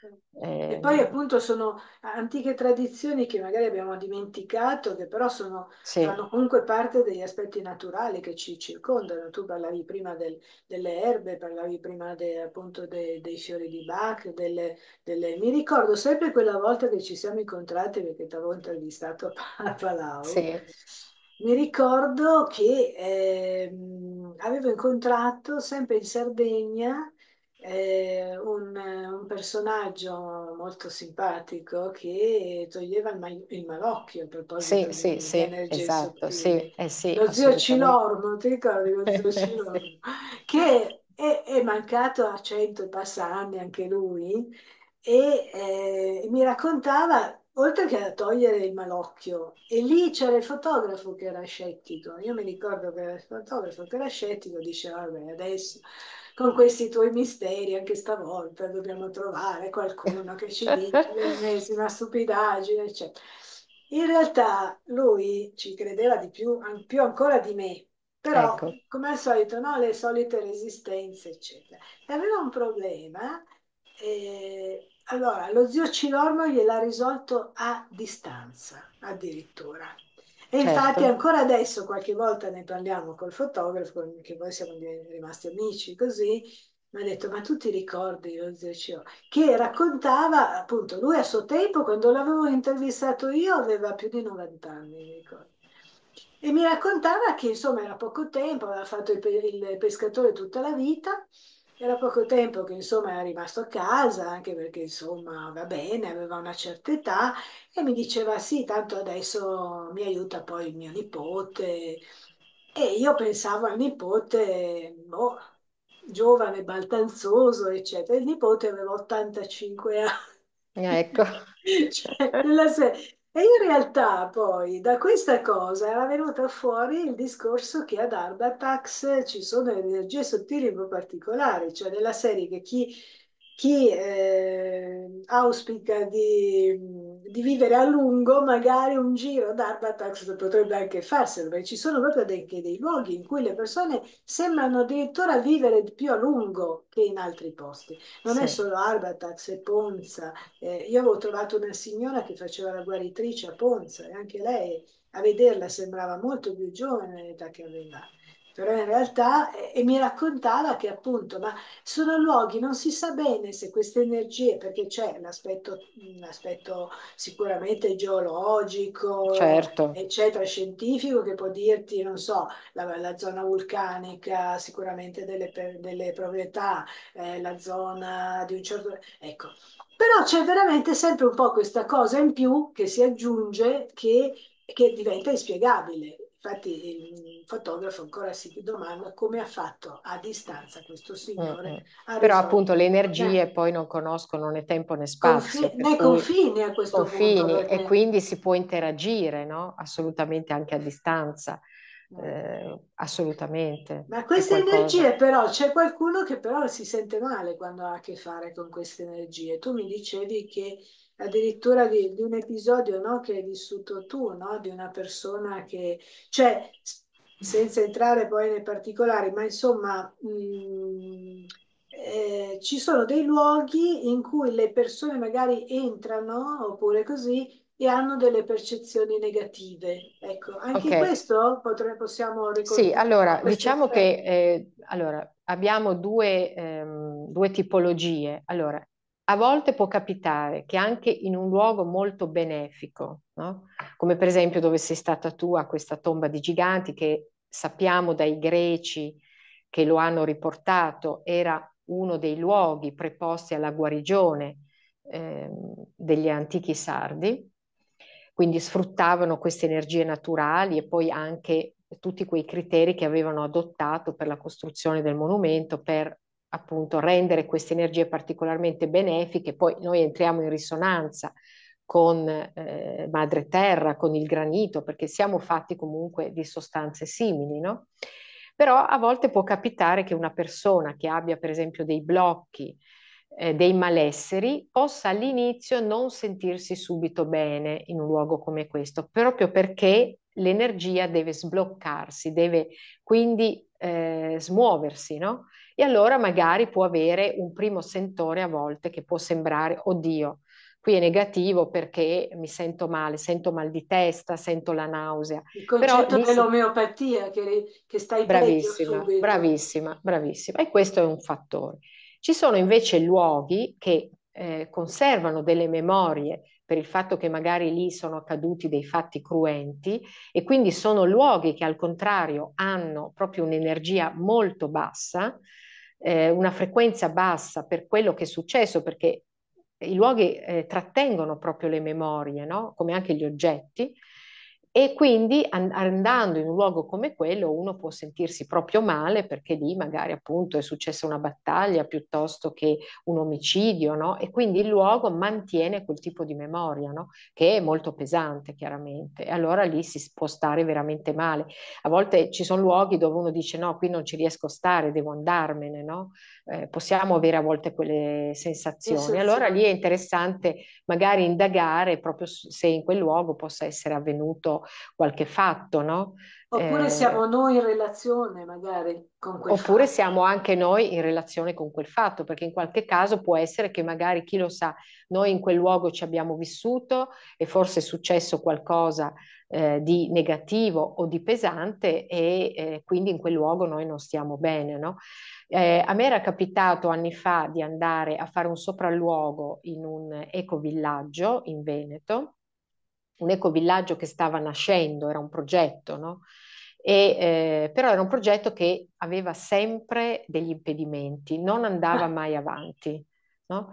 e ehm, poi appunto sono antiche tradizioni che magari abbiamo dimenticato, che però sono, sì. fanno comunque parte degli aspetti naturali che ci circondano. Tu parlavi prima del, delle erbe, parlavi prima de, appunto de, dei fiori di Bach, delle, delle... mi ricordo sempre quella volta che ci siamo incontrati perché ti avevo intervistato a Palau. Sì. Mi ricordo che eh, avevo incontrato sempre in Sardegna eh, un, un, personaggio molto simpatico che toglieva il, ma- il malocchio a proposito sì, di, sì, di sì, esatto, sì, eh sì, lo zio Cilormo, ti ricordi lo zio Cilormo? che è, è, mancato a cento e passa anni anche lui e eh, mi raccontava oltre che a togliere il malocchio. E lì c'era il fotografo che era scettico. Io mi ricordo che era il fotografo che era scettico diceva, vabbè, adesso con questi tuoi misteri anche stavolta dobbiamo trovare qualcuno che ci dica l'ennesima stupidaggine, eccetera. In realtà lui ci credeva di più, più ancora di me, però ecco. come al solito, no? le solite resistenze, eccetera. E aveva un problema, eh, allora lo zio Cilorno gliel'ha risolto a distanza addirittura certo. infatti ancora adesso qualche volta ne parliamo col fotografo, che poi siamo rimasti amici così, mi ha detto ma tu ti ricordi io dicevo, oh. che raccontava appunto lui a suo tempo quando l'avevo intervistato io aveva più di 90 anni e mi raccontava che insomma era poco tempo aveva fatto il, pescatore tutta la vita era poco tempo che insomma era rimasto a casa, anche perché insomma va bene, aveva una certa età e mi diceva sì, tanto adesso mi aiuta poi il mio nipote. E io pensavo al nipote, boh, giovane, baltanzoso, eccetera. Il nipote aveva 85 anni. Ecco. Cioè, se... E in realtà poi da questa cosa era venuto fuori il discorso che ad Arbatax ci sono energie sottili un po' particolari, cioè nella serie che chi, chi eh, auspica di di vivere a lungo magari un giro d'Arbatax potrebbe anche farselo, perché ci sono proprio dei, dei luoghi in cui le persone sembrano addirittura vivere più a lungo che in altri posti. Non sì. è solo Arbatax, e Ponza. Eh, io avevo trovato una signora che faceva la guaritrice a Ponza e anche lei a vederla sembrava molto più giovane l'età che aveva però in realtà, e mi raccontava che appunto, ma sono luoghi, non si sa bene se queste energie, perché c'è l'aspetto, mm, l'aspetto sicuramente geologico, certo. eccetera, scientifico, che può dirti, non so, la, la zona vulcanica, sicuramente delle, delle proprietà, eh, la zona di un certo... Ecco, però c'è veramente sempre un po' questa cosa in più che si aggiunge che, che diventa inspiegabile Infatti il fotografo ancora si domanda come ha fatto a distanza questo signore. Mm-hmm. Però appunto le energie eh. poi non conoscono né tempo né spazio. Confi- né confini a questo confini, punto. Perché... E quindi si può interagire, no? Assolutamente anche a distanza. Eh, assolutamente. Ma queste energie però, c'è qualcuno che però si sente male quando ha a che fare con queste energie. Tu mi dicevi che addirittura di, di un episodio no, che hai vissuto tu, no? di una persona che... Cioè, senza entrare poi nei particolari, ma insomma, mh, mm, eh, ci sono dei luoghi in cui le persone magari entrano oppure così e hanno delle percezioni negative. Ecco, anche okay. questo potremmo, possiamo ricordare. Sì, allora, diciamo effetto. che eh, allora, abbiamo due, ehm, due tipologie. Allora, a volte può capitare che anche in un luogo molto benefico, no? come per esempio dove sei stata tu a questa tomba di giganti che sappiamo dai greci che lo hanno riportato, era uno dei luoghi preposti alla guarigione eh, degli antichi sardi, quindi sfruttavano queste energie naturali e poi anche tutti quei criteri che avevano adottato per la costruzione del monumento per appunto rendere queste energie particolarmente benefiche, poi noi entriamo in risonanza con eh, madre terra, con il granito, perché siamo fatti comunque di sostanze simili, no? Però a volte può capitare che una persona che abbia per esempio dei blocchi, eh, dei malesseri, possa all'inizio non sentirsi subito bene in un luogo come questo, proprio perché l'energia deve sbloccarsi, deve quindi eh, smuoversi, no? e allora magari può avere un primo sentore a volte che può sembrare, oddio, qui è negativo perché mi sento male, sento mal di testa, sento la nausea. Il concetto Però, dell'omeopatia che, che stai bravissima, bravissima, bravissima. E questo è un fattore. Ci sono invece luoghi che eh, conservano delle memorie per il fatto che magari lì sono accaduti dei fatti cruenti e quindi sono luoghi che al contrario hanno proprio un'energia molto bassa eh, una frequenza bassa per quello che è successo, perché i luoghi eh, trattengono proprio le memorie, no? come anche gli oggetti, e quindi andando in un luogo come quello uno può sentirsi proprio male perché lì magari appunto è successa una battaglia piuttosto che un omicidio, no? E quindi il luogo mantiene quel tipo di memoria, no? Che è molto pesante chiaramente. E allora lì si può stare veramente male. A volte ci sono luoghi dove uno dice no, qui non ci riesco a stare, devo andarmene, no? eh, possiamo avere a volte quelle sensazioni. Sì, sì, allora lì è interessante magari indagare proprio se in quel luogo possa essere avvenuto qualche fatto, no? Oppure eh, siamo noi in relazione magari con quel Oppure fatto. siamo anche noi in relazione con quel fatto, perché in qualche caso può essere che magari, chi lo sa, noi in quel luogo ci abbiamo vissuto e forse è successo qualcosa eh, di negativo o di pesante e eh, quindi in quel luogo noi non stiamo bene, no? Eh, a me era capitato anni fa di andare a fare un sopralluogo in un ecovillaggio in Veneto, un ecovillaggio che stava nascendo, era un progetto, no? E, eh, però era un progetto che aveva sempre degli impedimenti, non andava ah. mai avanti. No?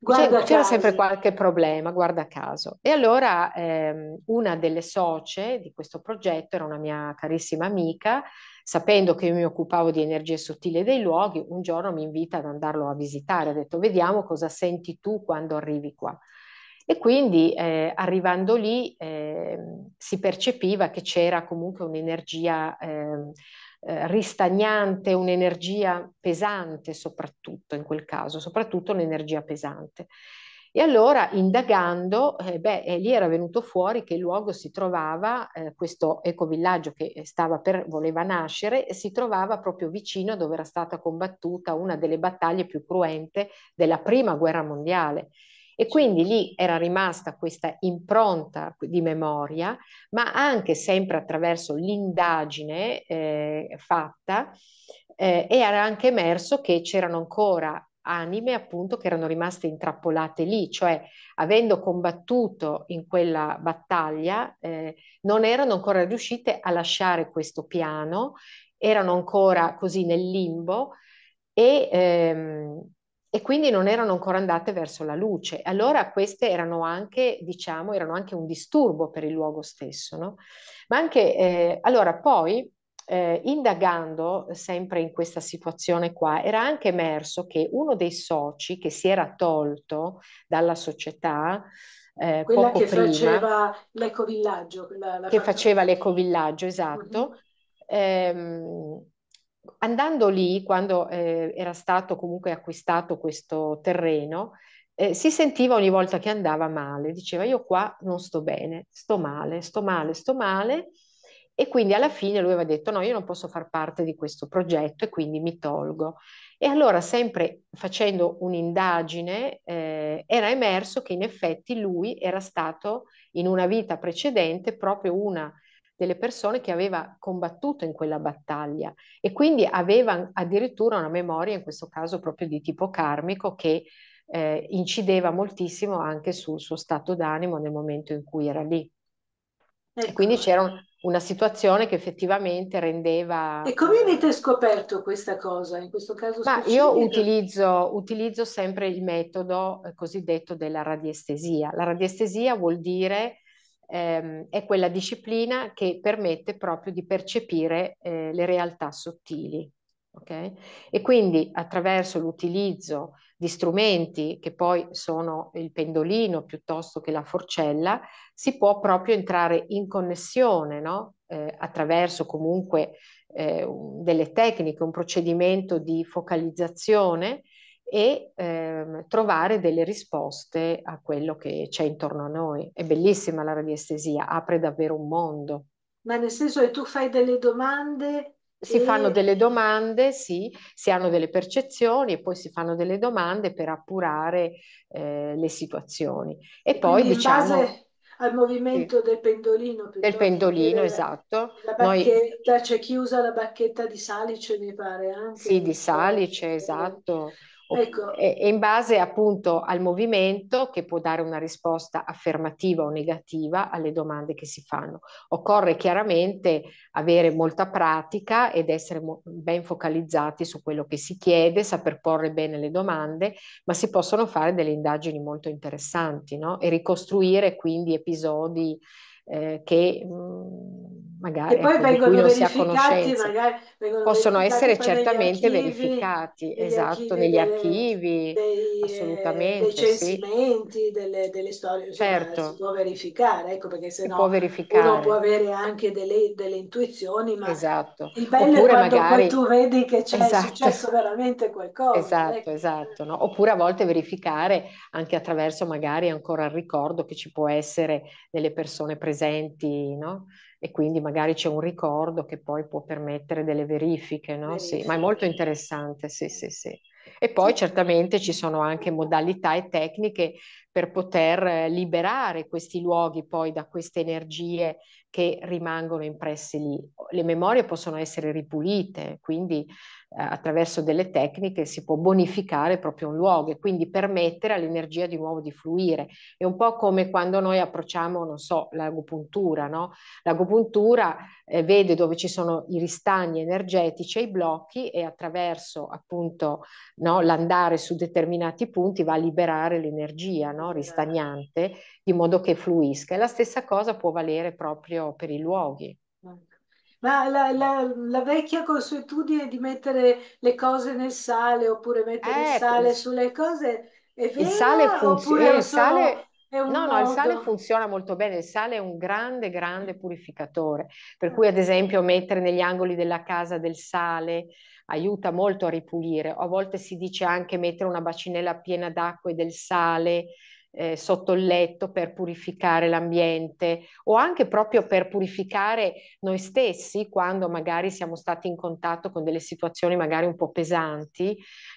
C'era, c'era sempre qualche problema, guarda caso. E allora ehm, una delle socie di questo progetto era una mia carissima amica sapendo che io mi occupavo di energie sottili dei luoghi, un giorno mi invita ad andarlo a visitare, ha detto vediamo cosa senti tu quando arrivi qua. E quindi eh, arrivando lì eh, si percepiva che c'era comunque un'energia ehm, eh, ristagnante, un'energia pesante soprattutto in quel caso, soprattutto un'energia pesante. E allora indagando, eh, beh, eh, lì era venuto fuori che il luogo si trovava, eh, questo ecovillaggio che eh, stava per, voleva nascere, si trovava proprio vicino dove era stata combattuta una delle battaglie più cruente della prima guerra mondiale. E quindi lì era rimasta questa impronta di memoria, ma anche sempre attraverso l'indagine eh, fatta, eh, era anche emerso che c'erano ancora anime appunto che erano rimaste intrappolate lì, cioè avendo combattuto in quella battaglia eh, non erano ancora riuscite a lasciare questo piano, erano ancora così nel limbo e, ehm, e quindi non erano ancora andate verso la luce. Allora queste erano anche, diciamo, erano anche un disturbo per il luogo stesso, no? Ma anche, eh, allora poi eh, indagando sempre in questa situazione qua, era anche emerso che uno dei soci che si era tolto dalla società eh, quella che prima, faceva l'ecovillaggio. La, la che faceva l'ecovillaggio, esatto. Mm-hmm. Ehm, andando lì, quando eh, era stato comunque acquistato questo terreno, eh, si sentiva ogni volta che andava male, diceva io qua non sto bene, sto male, sto male, sto male. E quindi alla fine lui aveva detto no, io non posso far parte di questo progetto e quindi mi tolgo. E allora sempre facendo un'indagine eh, era emerso che in effetti lui era stato in una vita precedente proprio una delle persone che aveva combattuto in quella battaglia e quindi aveva addirittura una memoria, in questo caso proprio di tipo karmico, che eh, incideva moltissimo anche sul suo stato d'animo nel momento in cui era lì. E quindi ecco. c'era un, una situazione che effettivamente rendeva... E come avete scoperto questa cosa in questo caso? Ma io utilizzo, utilizzo sempre il metodo eh, cosiddetto della radiestesia. La radiestesia vuol dire, ehm, è quella disciplina che permette proprio di percepire eh, le realtà sottili. Okay? E quindi attraverso l'utilizzo di strumenti che poi sono il pendolino piuttosto che la forcella, si può proprio entrare in connessione no? eh, attraverso comunque eh, delle tecniche, un procedimento di focalizzazione e ehm, trovare delle risposte a quello che c'è intorno a noi. È bellissima la radiestesia, apre davvero un mondo. Ma nel senso che tu fai delle domande si fanno mm. delle domande, sì, si hanno delle percezioni e poi si fanno delle domande per appurare eh, le situazioni. E poi Quindi diciamo... Base al movimento del pendolino. Del pendolino, esatto. La bacchetta, Noi... c'è chi usa la bacchetta di salice, mi pare. Anche. Sì, di salice, esatto. Ecco. E in base appunto al movimento che può dare una risposta affermativa o negativa alle domande che si fanno. Occorre chiaramente avere molta pratica ed essere ben focalizzati su quello che si chiede, saper porre bene le domande, ma si possono fare delle indagini molto interessanti no? e ricostruire quindi episodi eh, che mh, mm, magari ecco, vengono non si ha conoscenza, magari, possono essere certamente archivi, verificati, negli esatto, archivi negli archivi, dei, eh, assolutamente. Dei censimenti, sì. delle, delle, storie, certo. si può verificare, ecco perché se no uno può avere anche delle, delle intuizioni, ma esatto. il bello Oppure è quando magari... tu vedi che c'è esatto. successo veramente qualcosa. Esatto, ecco. esatto. No? Oppure a volte verificare anche attraverso magari ancora il ricordo che ci può essere delle persone presenti presenti, no? E quindi magari c'è un ricordo che poi può permettere delle verifiche, no? Verifiche. Sì, ma è molto interessante, sì, sì, sì. E poi certamente ci sono anche modalità e tecniche per poter eh, liberare questi luoghi poi da queste energie che rimangono impresse lì. Le memorie possono essere ripulite, quindi eh, attraverso delle tecniche si può bonificare proprio un luogo e quindi permettere all'energia di nuovo di fluire. È un po' come quando noi approcciamo, non so, l'agopuntura, no? L'agopuntura eh, vede dove ci sono i ristagni energetici e i blocchi e attraverso appunto no, l'andare su determinati punti va a liberare l'energia no, ristagnante in modo che fluisca. E la stessa cosa può valere proprio per i luoghi. Ma la, la, la vecchia consuetudine di mettere le cose nel sale oppure mettere il eh, sale cons- sulle cose è il sale funziona, eh, il sale, è un no, no, il sale funziona molto bene, il sale è un grande, grande purificatore, per ah. cui ad esempio mettere negli angoli della casa del sale aiuta molto a ripulire, a volte si dice anche mettere una bacinella piena d'acqua e del sale eh, sotto il letto per purificare l'ambiente o anche proprio per purificare noi stessi quando magari siamo stati in contatto con delle situazioni magari un po' pesanti,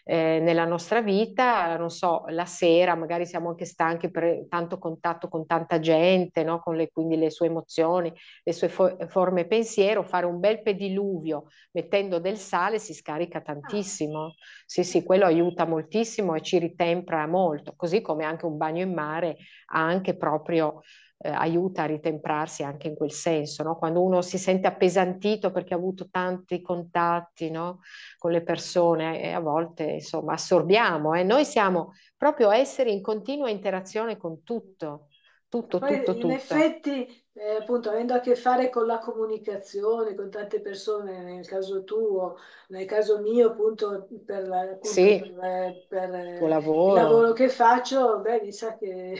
eh, nella nostra vita, non so, la sera magari siamo anche stanchi per tanto contatto con tanta gente, no? con le, quindi le sue emozioni, le sue fo- forme pensiero, fare un bel pediluvio mettendo del sale si scarica tantissimo. Sì, sì, quello aiuta moltissimo e ci ritempra molto, così come anche un bagno in mare ha anche proprio eh, aiuta a ritemprarsi anche in quel senso, no? quando uno si sente appesantito perché ha avuto tanti contatti no? con le persone e a volte insomma assorbiamo, eh? noi siamo proprio esseri in continua interazione con tutto, tutto, Poi, tutto, in tutto. In effetti, eh, appunto, avendo a che fare con la comunicazione, con tante persone, nel caso tuo, nel caso mio, appunto, per, la, appunto, sì, per, eh, per eh, il lavoro che faccio, beh, mi sa che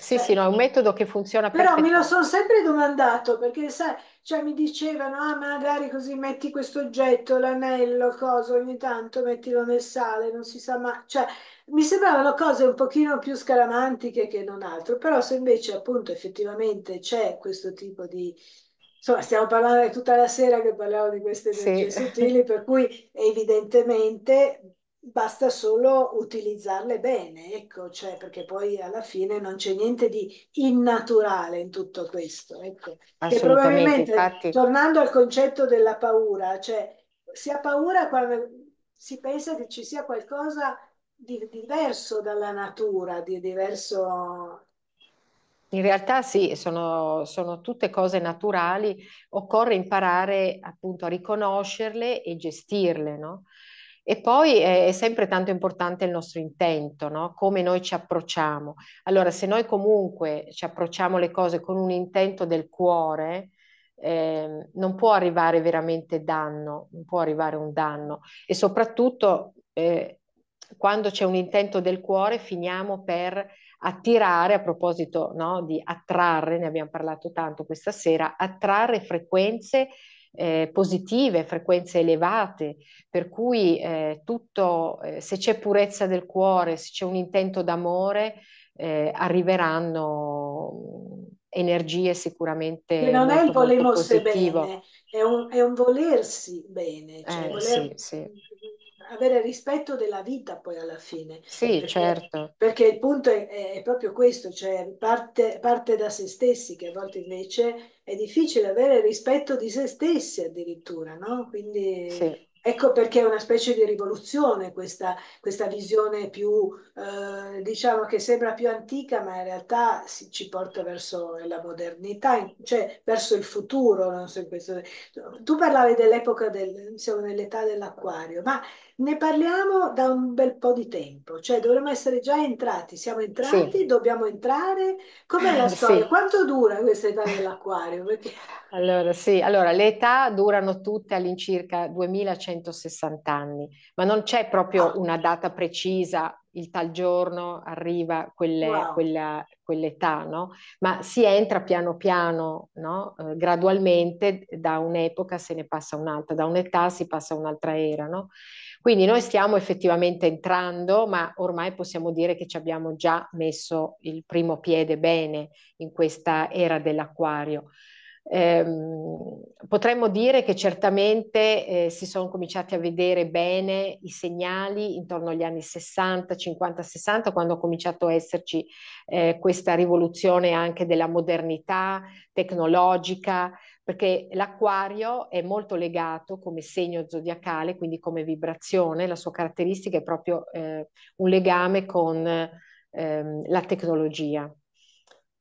sì, sì, no, è un metodo che funziona Però me lo sono sempre domandato perché, sai, cioè, mi dicevano, ah, magari così metti questo oggetto, l'anello, cosa, ogni tanto mettilo nel sale, non si sa mai. Cioè, mi sembravano cose un pochino più scaramantiche che non altro, però se invece appunto effettivamente c'è questo tipo di... Insomma, stiamo parlando tutta la sera che parliamo di queste energie sì. sottili, per cui evidentemente basta solo utilizzarle bene, ecco, cioè, perché poi alla fine non c'è niente di innaturale in tutto questo, ecco. Che probabilmente, infatti... tornando al concetto della paura, cioè, si ha paura quando si pensa che ci sia qualcosa di diverso dalla natura, di diverso... In realtà sì, sono, sono tutte cose naturali, occorre imparare appunto a riconoscerle e gestirle, no? E poi è sempre tanto importante il nostro intento, no? come noi ci approcciamo. Allora, se noi comunque ci approcciamo le cose con un intento del cuore, eh, non può arrivare veramente danno, non può arrivare un danno. E soprattutto eh, quando c'è un intento del cuore finiamo per attirare, a proposito no, di attrarre, ne abbiamo parlato tanto questa sera, attrarre frequenze eh, positive, frequenze elevate, per cui eh, tutto, eh, se c'è purezza del cuore, se c'è un intento d'amore, eh, arriveranno mm, energie sicuramente che non molto, è il volersi bene è un, è un, volersi bene cioè eh, voler... sì, sì avere rispetto della vita poi alla fine. Sì, perché, certo. Perché il punto è, è proprio questo, cioè parte, parte, da se stessi, che a volte invece è difficile avere rispetto di se stessi addirittura, no? Quindi sì. ecco perché è una specie di rivoluzione questa, questa visione più, eh, diciamo che sembra più antica, ma in realtà si, ci porta verso la modernità, cioè verso il futuro. No? Questo... Tu parlavi dell'epoca, del, siamo nell'età dell'acquario, ma ne parliamo da un bel po' di tempo, cioè dovremmo essere già entrati, siamo entrati, sì. dobbiamo entrare. Com'è la storia? Sì. Quanto dura questa età dell'acquario? Perché... Allora, sì, allora le età durano tutte all'incirca 2160 anni, ma non c'è proprio ah. una data precisa, il tal giorno arriva quelle, wow. quella, quell'età, no? Ma si entra piano piano, no? eh, gradualmente da un'epoca se ne passa un'altra, da un'età si passa a un'altra era, no? Quindi noi stiamo effettivamente entrando, ma ormai possiamo dire che ci abbiamo già messo il primo piede bene in questa era dell'acquario. Eh, potremmo dire che certamente eh, si sono cominciati a vedere bene i segnali intorno agli anni 60, 50, 60, quando ha cominciato a esserci eh, questa rivoluzione anche della modernità tecnologica, perché l'acquario è molto legato come segno zodiacale, quindi come vibrazione, la sua caratteristica è proprio eh, un legame con ehm, la tecnologia.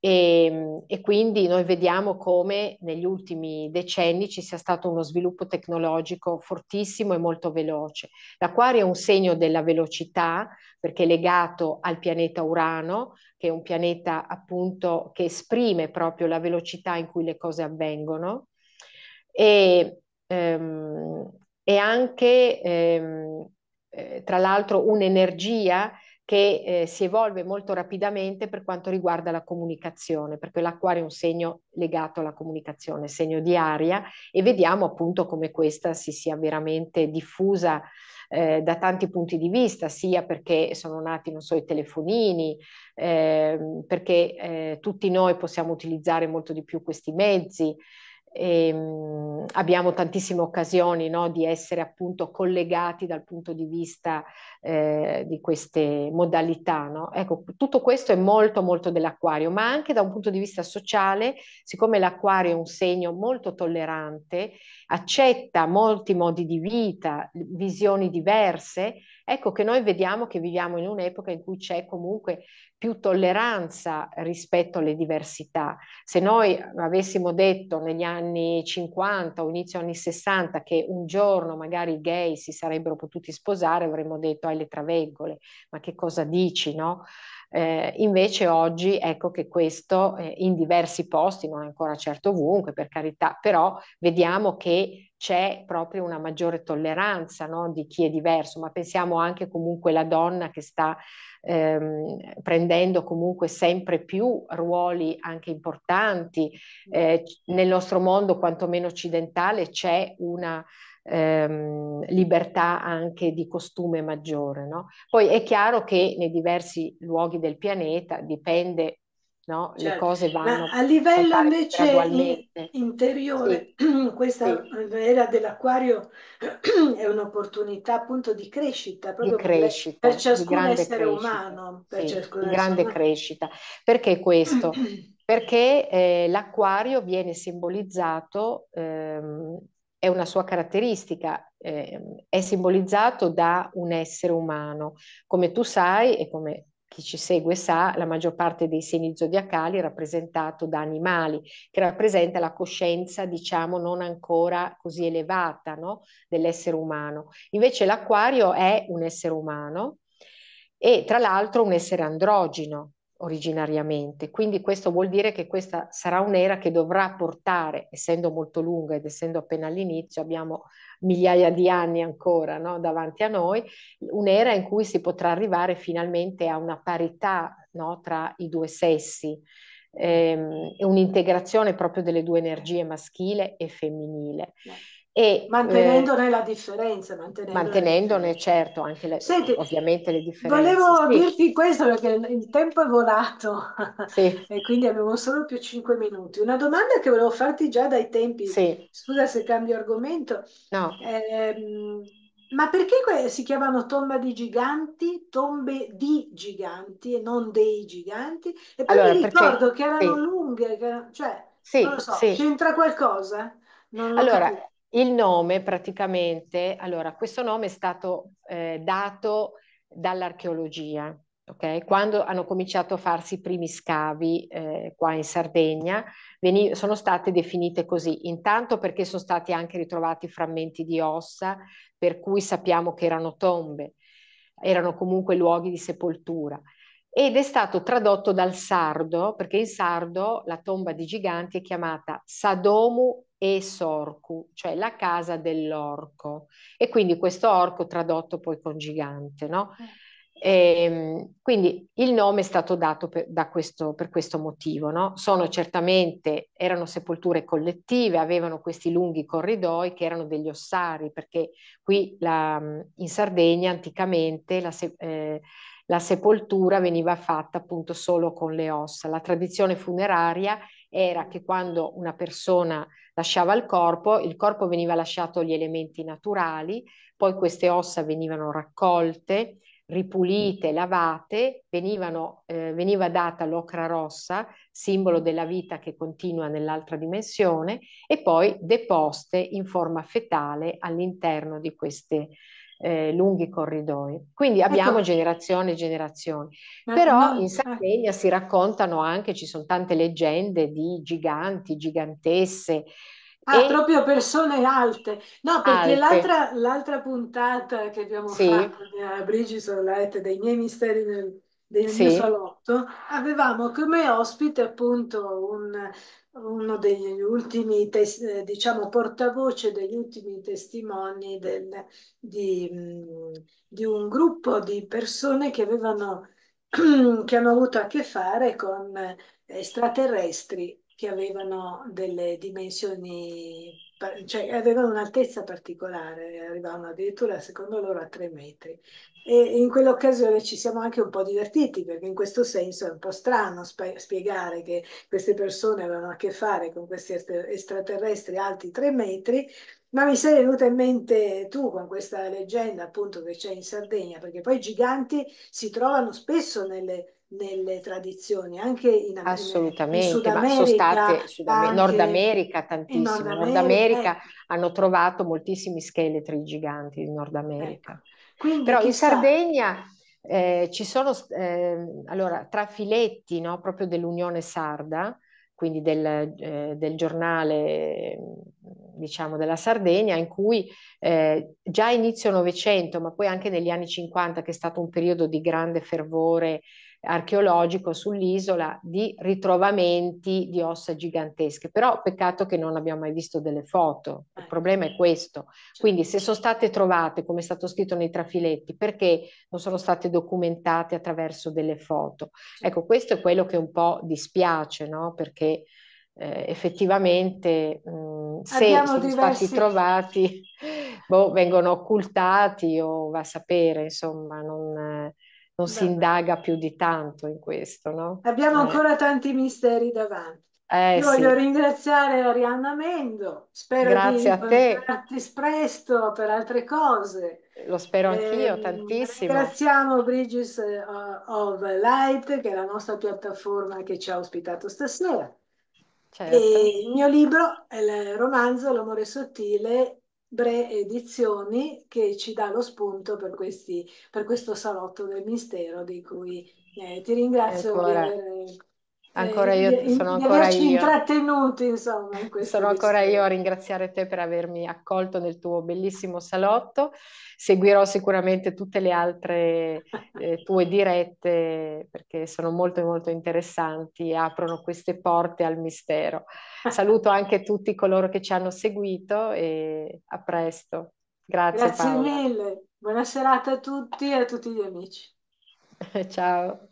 E, ehm, e, quindi noi vediamo come negli ultimi decenni ci sia stato uno sviluppo tecnologico fortissimo e molto veloce. L'acquario è un segno della velocità perché è legato al pianeta Urano, che è un pianeta appunto che esprime proprio la velocità in cui le cose avvengono. E, ehm, è anche, ehm, eh, tra l'altro, un'energia che eh, si evolve molto rapidamente per quanto riguarda la comunicazione, perché l'acquario è un segno legato alla comunicazione, segno di aria, e vediamo appunto come questa si sia veramente diffusa eh, da tanti punti di vista, sia perché sono nati, non so, i telefonini, ehm, eh, perché tutti noi possiamo utilizzare molto di più questi mezzi, e, ehm, abbiamo tantissime occasioni no, di essere appunto collegati dal punto di vista eh, di queste modalità. No? Ecco, tutto questo è molto molto dell'acquario, ma anche da un punto di vista sociale, siccome l'acquario è un segno molto tollerante accetta molti modi di vita, visioni diverse, ecco che noi vediamo che viviamo in un'epoca in cui c'è comunque più tolleranza rispetto alle diversità. Se noi avessimo detto negli anni 50 o inizio anni 60 che un giorno magari i gay si sarebbero potuti sposare, avremmo detto hai le traveggole, ma che cosa dici, no? Eh, invece oggi ecco che questo eh, in diversi posti, non ancora certo ovunque per carità, però vediamo che c'è proprio una maggiore tolleranza no, di chi è diverso, ma pensiamo anche comunque alla donna che sta ehm, prendendo comunque sempre più ruoli anche importanti. Eh, nel nostro mondo, quantomeno occidentale, c'è una ehm, libertà anche di costume maggiore. No? Poi è chiaro che nei diversi luoghi del pianeta dipende No, certo. le cose vanno Ma a livello invece interiore, sì. questa sì. era dell'acquario è un'opportunità appunto di crescita, proprio di crescita, per, ciascun essere crescita. umano. Per sì, di grande umano. crescita. Perché questo? Perché eh, l'acquario viene simbolizzato ehm, è una sua caratteristica, eh, è simbolizzato da un essere umano. Come tu sai e come chi ci segue sa, la maggior parte dei segni zodiacali è rappresentato da animali, che rappresenta la coscienza, diciamo, non ancora così elevata no? dell'essere umano. Invece l'acquario è un essere umano e tra l'altro un essere androgino, originariamente. Quindi questo vuol dire che questa sarà un'era che dovrà portare, essendo molto lunga ed essendo appena all'inizio, abbiamo migliaia di anni ancora no, davanti a noi, un'era in cui si potrà arrivare finalmente a una parità no, tra i due sessi ehm, e ehm, un'integrazione proprio delle due energie maschile e femminile. Yeah. E, mantenendone eh, la differenza. Mantenendone, mantenendone differenza. certo, anche le, Senti, ovviamente le differenze. Volevo sì. dirti questo perché il tempo è volato sì. e quindi abbiamo solo più 5 minuti. Una domanda che volevo farti già dai tempi, sì. scusa se cambio argomento. No. Eh, ma perché que- si chiamano tomba di giganti, tombe di giganti e non dei giganti? E poi allora, mi ricordo perché, che erano sì. lunghe, che erano, cioè, sì, non lo so, sì. c'entra qualcosa? allora, capito. Il nome praticamente, allora questo nome è stato eh, dato dall'archeologia, okay? quando hanno cominciato a farsi i primi scavi eh, qua in Sardegna, veniv- sono state definite così, intanto perché sono stati anche ritrovati frammenti di ossa, per cui sappiamo che erano tombe, erano comunque luoghi di sepoltura ed è stato tradotto dal sardo, perché in sardo la tomba di giganti è chiamata Sadomu e Sorcu, cioè la casa dell'orco. E quindi questo orco tradotto poi con gigante, no? E, ehm, quindi il nome è stato dato per, da questo, per questo motivo. No? Sono certamente, erano sepolture collettive, avevano questi lunghi corridoi che erano degli ossari, perché qui la, in Sardegna anticamente la, eh, la sepoltura veniva fatta appunto solo con le ossa. La tradizione funeraria era che quando una persona lasciava il corpo, il corpo veniva lasciato agli elementi naturali, poi queste ossa venivano raccolte, ripulite, lavate, venivano, eh, veniva data l'ocra rossa, simbolo della vita che continua nell'altra dimensione, e poi deposte in forma fetale all'interno di queste eh, lunghi corridoi. Quindi ecco. abbiamo ecco. generazioni e generazioni. Ma Però no, in Sardegna no. si raccontano anche, ci sono tante leggende di giganti, gigantesse. Ah, e... proprio persone alte. No, perché alte. L'altra, l'altra, puntata che abbiamo sì. fatto a eh, Brigi Solette dei miei misteri nel, del sì. mio salotto, avevamo come ospite appunto un, uno degli ultimi, eh, diciamo, portavoce degli ultimi testimoni del, di, mm, di, un gruppo di persone che, avevano, che hanno avuto a che fare con eh, extraterrestri che avevano delle dimensioni, cioè avevano un'altezza particolare, arrivavano addirittura secondo loro a tre metri. E in quell'occasione ci siamo anche un po' divertiti perché in questo senso è un po' strano spiegare che queste persone avevano a che fare con questi extraterrestri alti tre metri, ma mi sei venuta in mente tu con questa leggenda appunto che c'è in Sardegna, perché poi i giganti si trovano spesso nelle nelle tradizioni, anche in America. Assolutamente, in Sud America, sono state Sud America, Nord America tantissimo, Nord America, Nord America eh. hanno trovato moltissimi scheletri giganti in Nord America. Ecco. Quindi, Però in Sardegna eh, ci sono, eh, allora, tra filetti no, proprio dell'Unione Sarda, quindi del, eh, del, giornale ehm, diciamo della Sardegna in cui eh, già inizio Novecento ma poi anche negli anni 50 che è stato un periodo di grande fervore archeologico sull'isola di ritrovamenti di ossa gigantesche, però peccato che non abbiamo mai visto delle foto, il ecco. problema è questo. Certo. Quindi se sono state trovate, come è stato scritto nei trafiletti, perché non sono state documentate attraverso delle foto? Ecco, questo è quello che un po' dispiace, no? Perché eh, effettivamente mh, mm, se Abbiamo sono diversi... stati trovati boh, vengono occultati o va a sapere, insomma, non, eh, non si indaga più di tanto in questo, no? Abbiamo eh. ancora tanti misteri davanti. Eh, voglio sì. ringraziare Arianna Mendo, spero Grazie di incontrarti presto per altre cose. Lo spero anch'io, eh, tantissimo. Ringraziamo Bridges eh, of Light, che è la nostra piattaforma che ci ha ospitato stasera. Certo. il mio libro è il romanzo L'amore sottile Bre Edizioni che ci dà lo spunto per, questi, per questo salotto del mistero di cui eh, ti ringrazio Ancora. Ecco, ancora eh, io, in, sono ancora io. Insomma, in sono ancora io a ringraziare te per avermi accolto nel tuo bellissimo salotto. Seguirò sicuramente tutte le altre eh, tue dirette perché sono molto molto interessanti e aprono queste porte al mistero. Saluto anche tutti coloro che ci hanno seguito e a presto. Grazie, Grazie Paola. mille. Buona serata a tutti e a tutti gli amici. Ciao.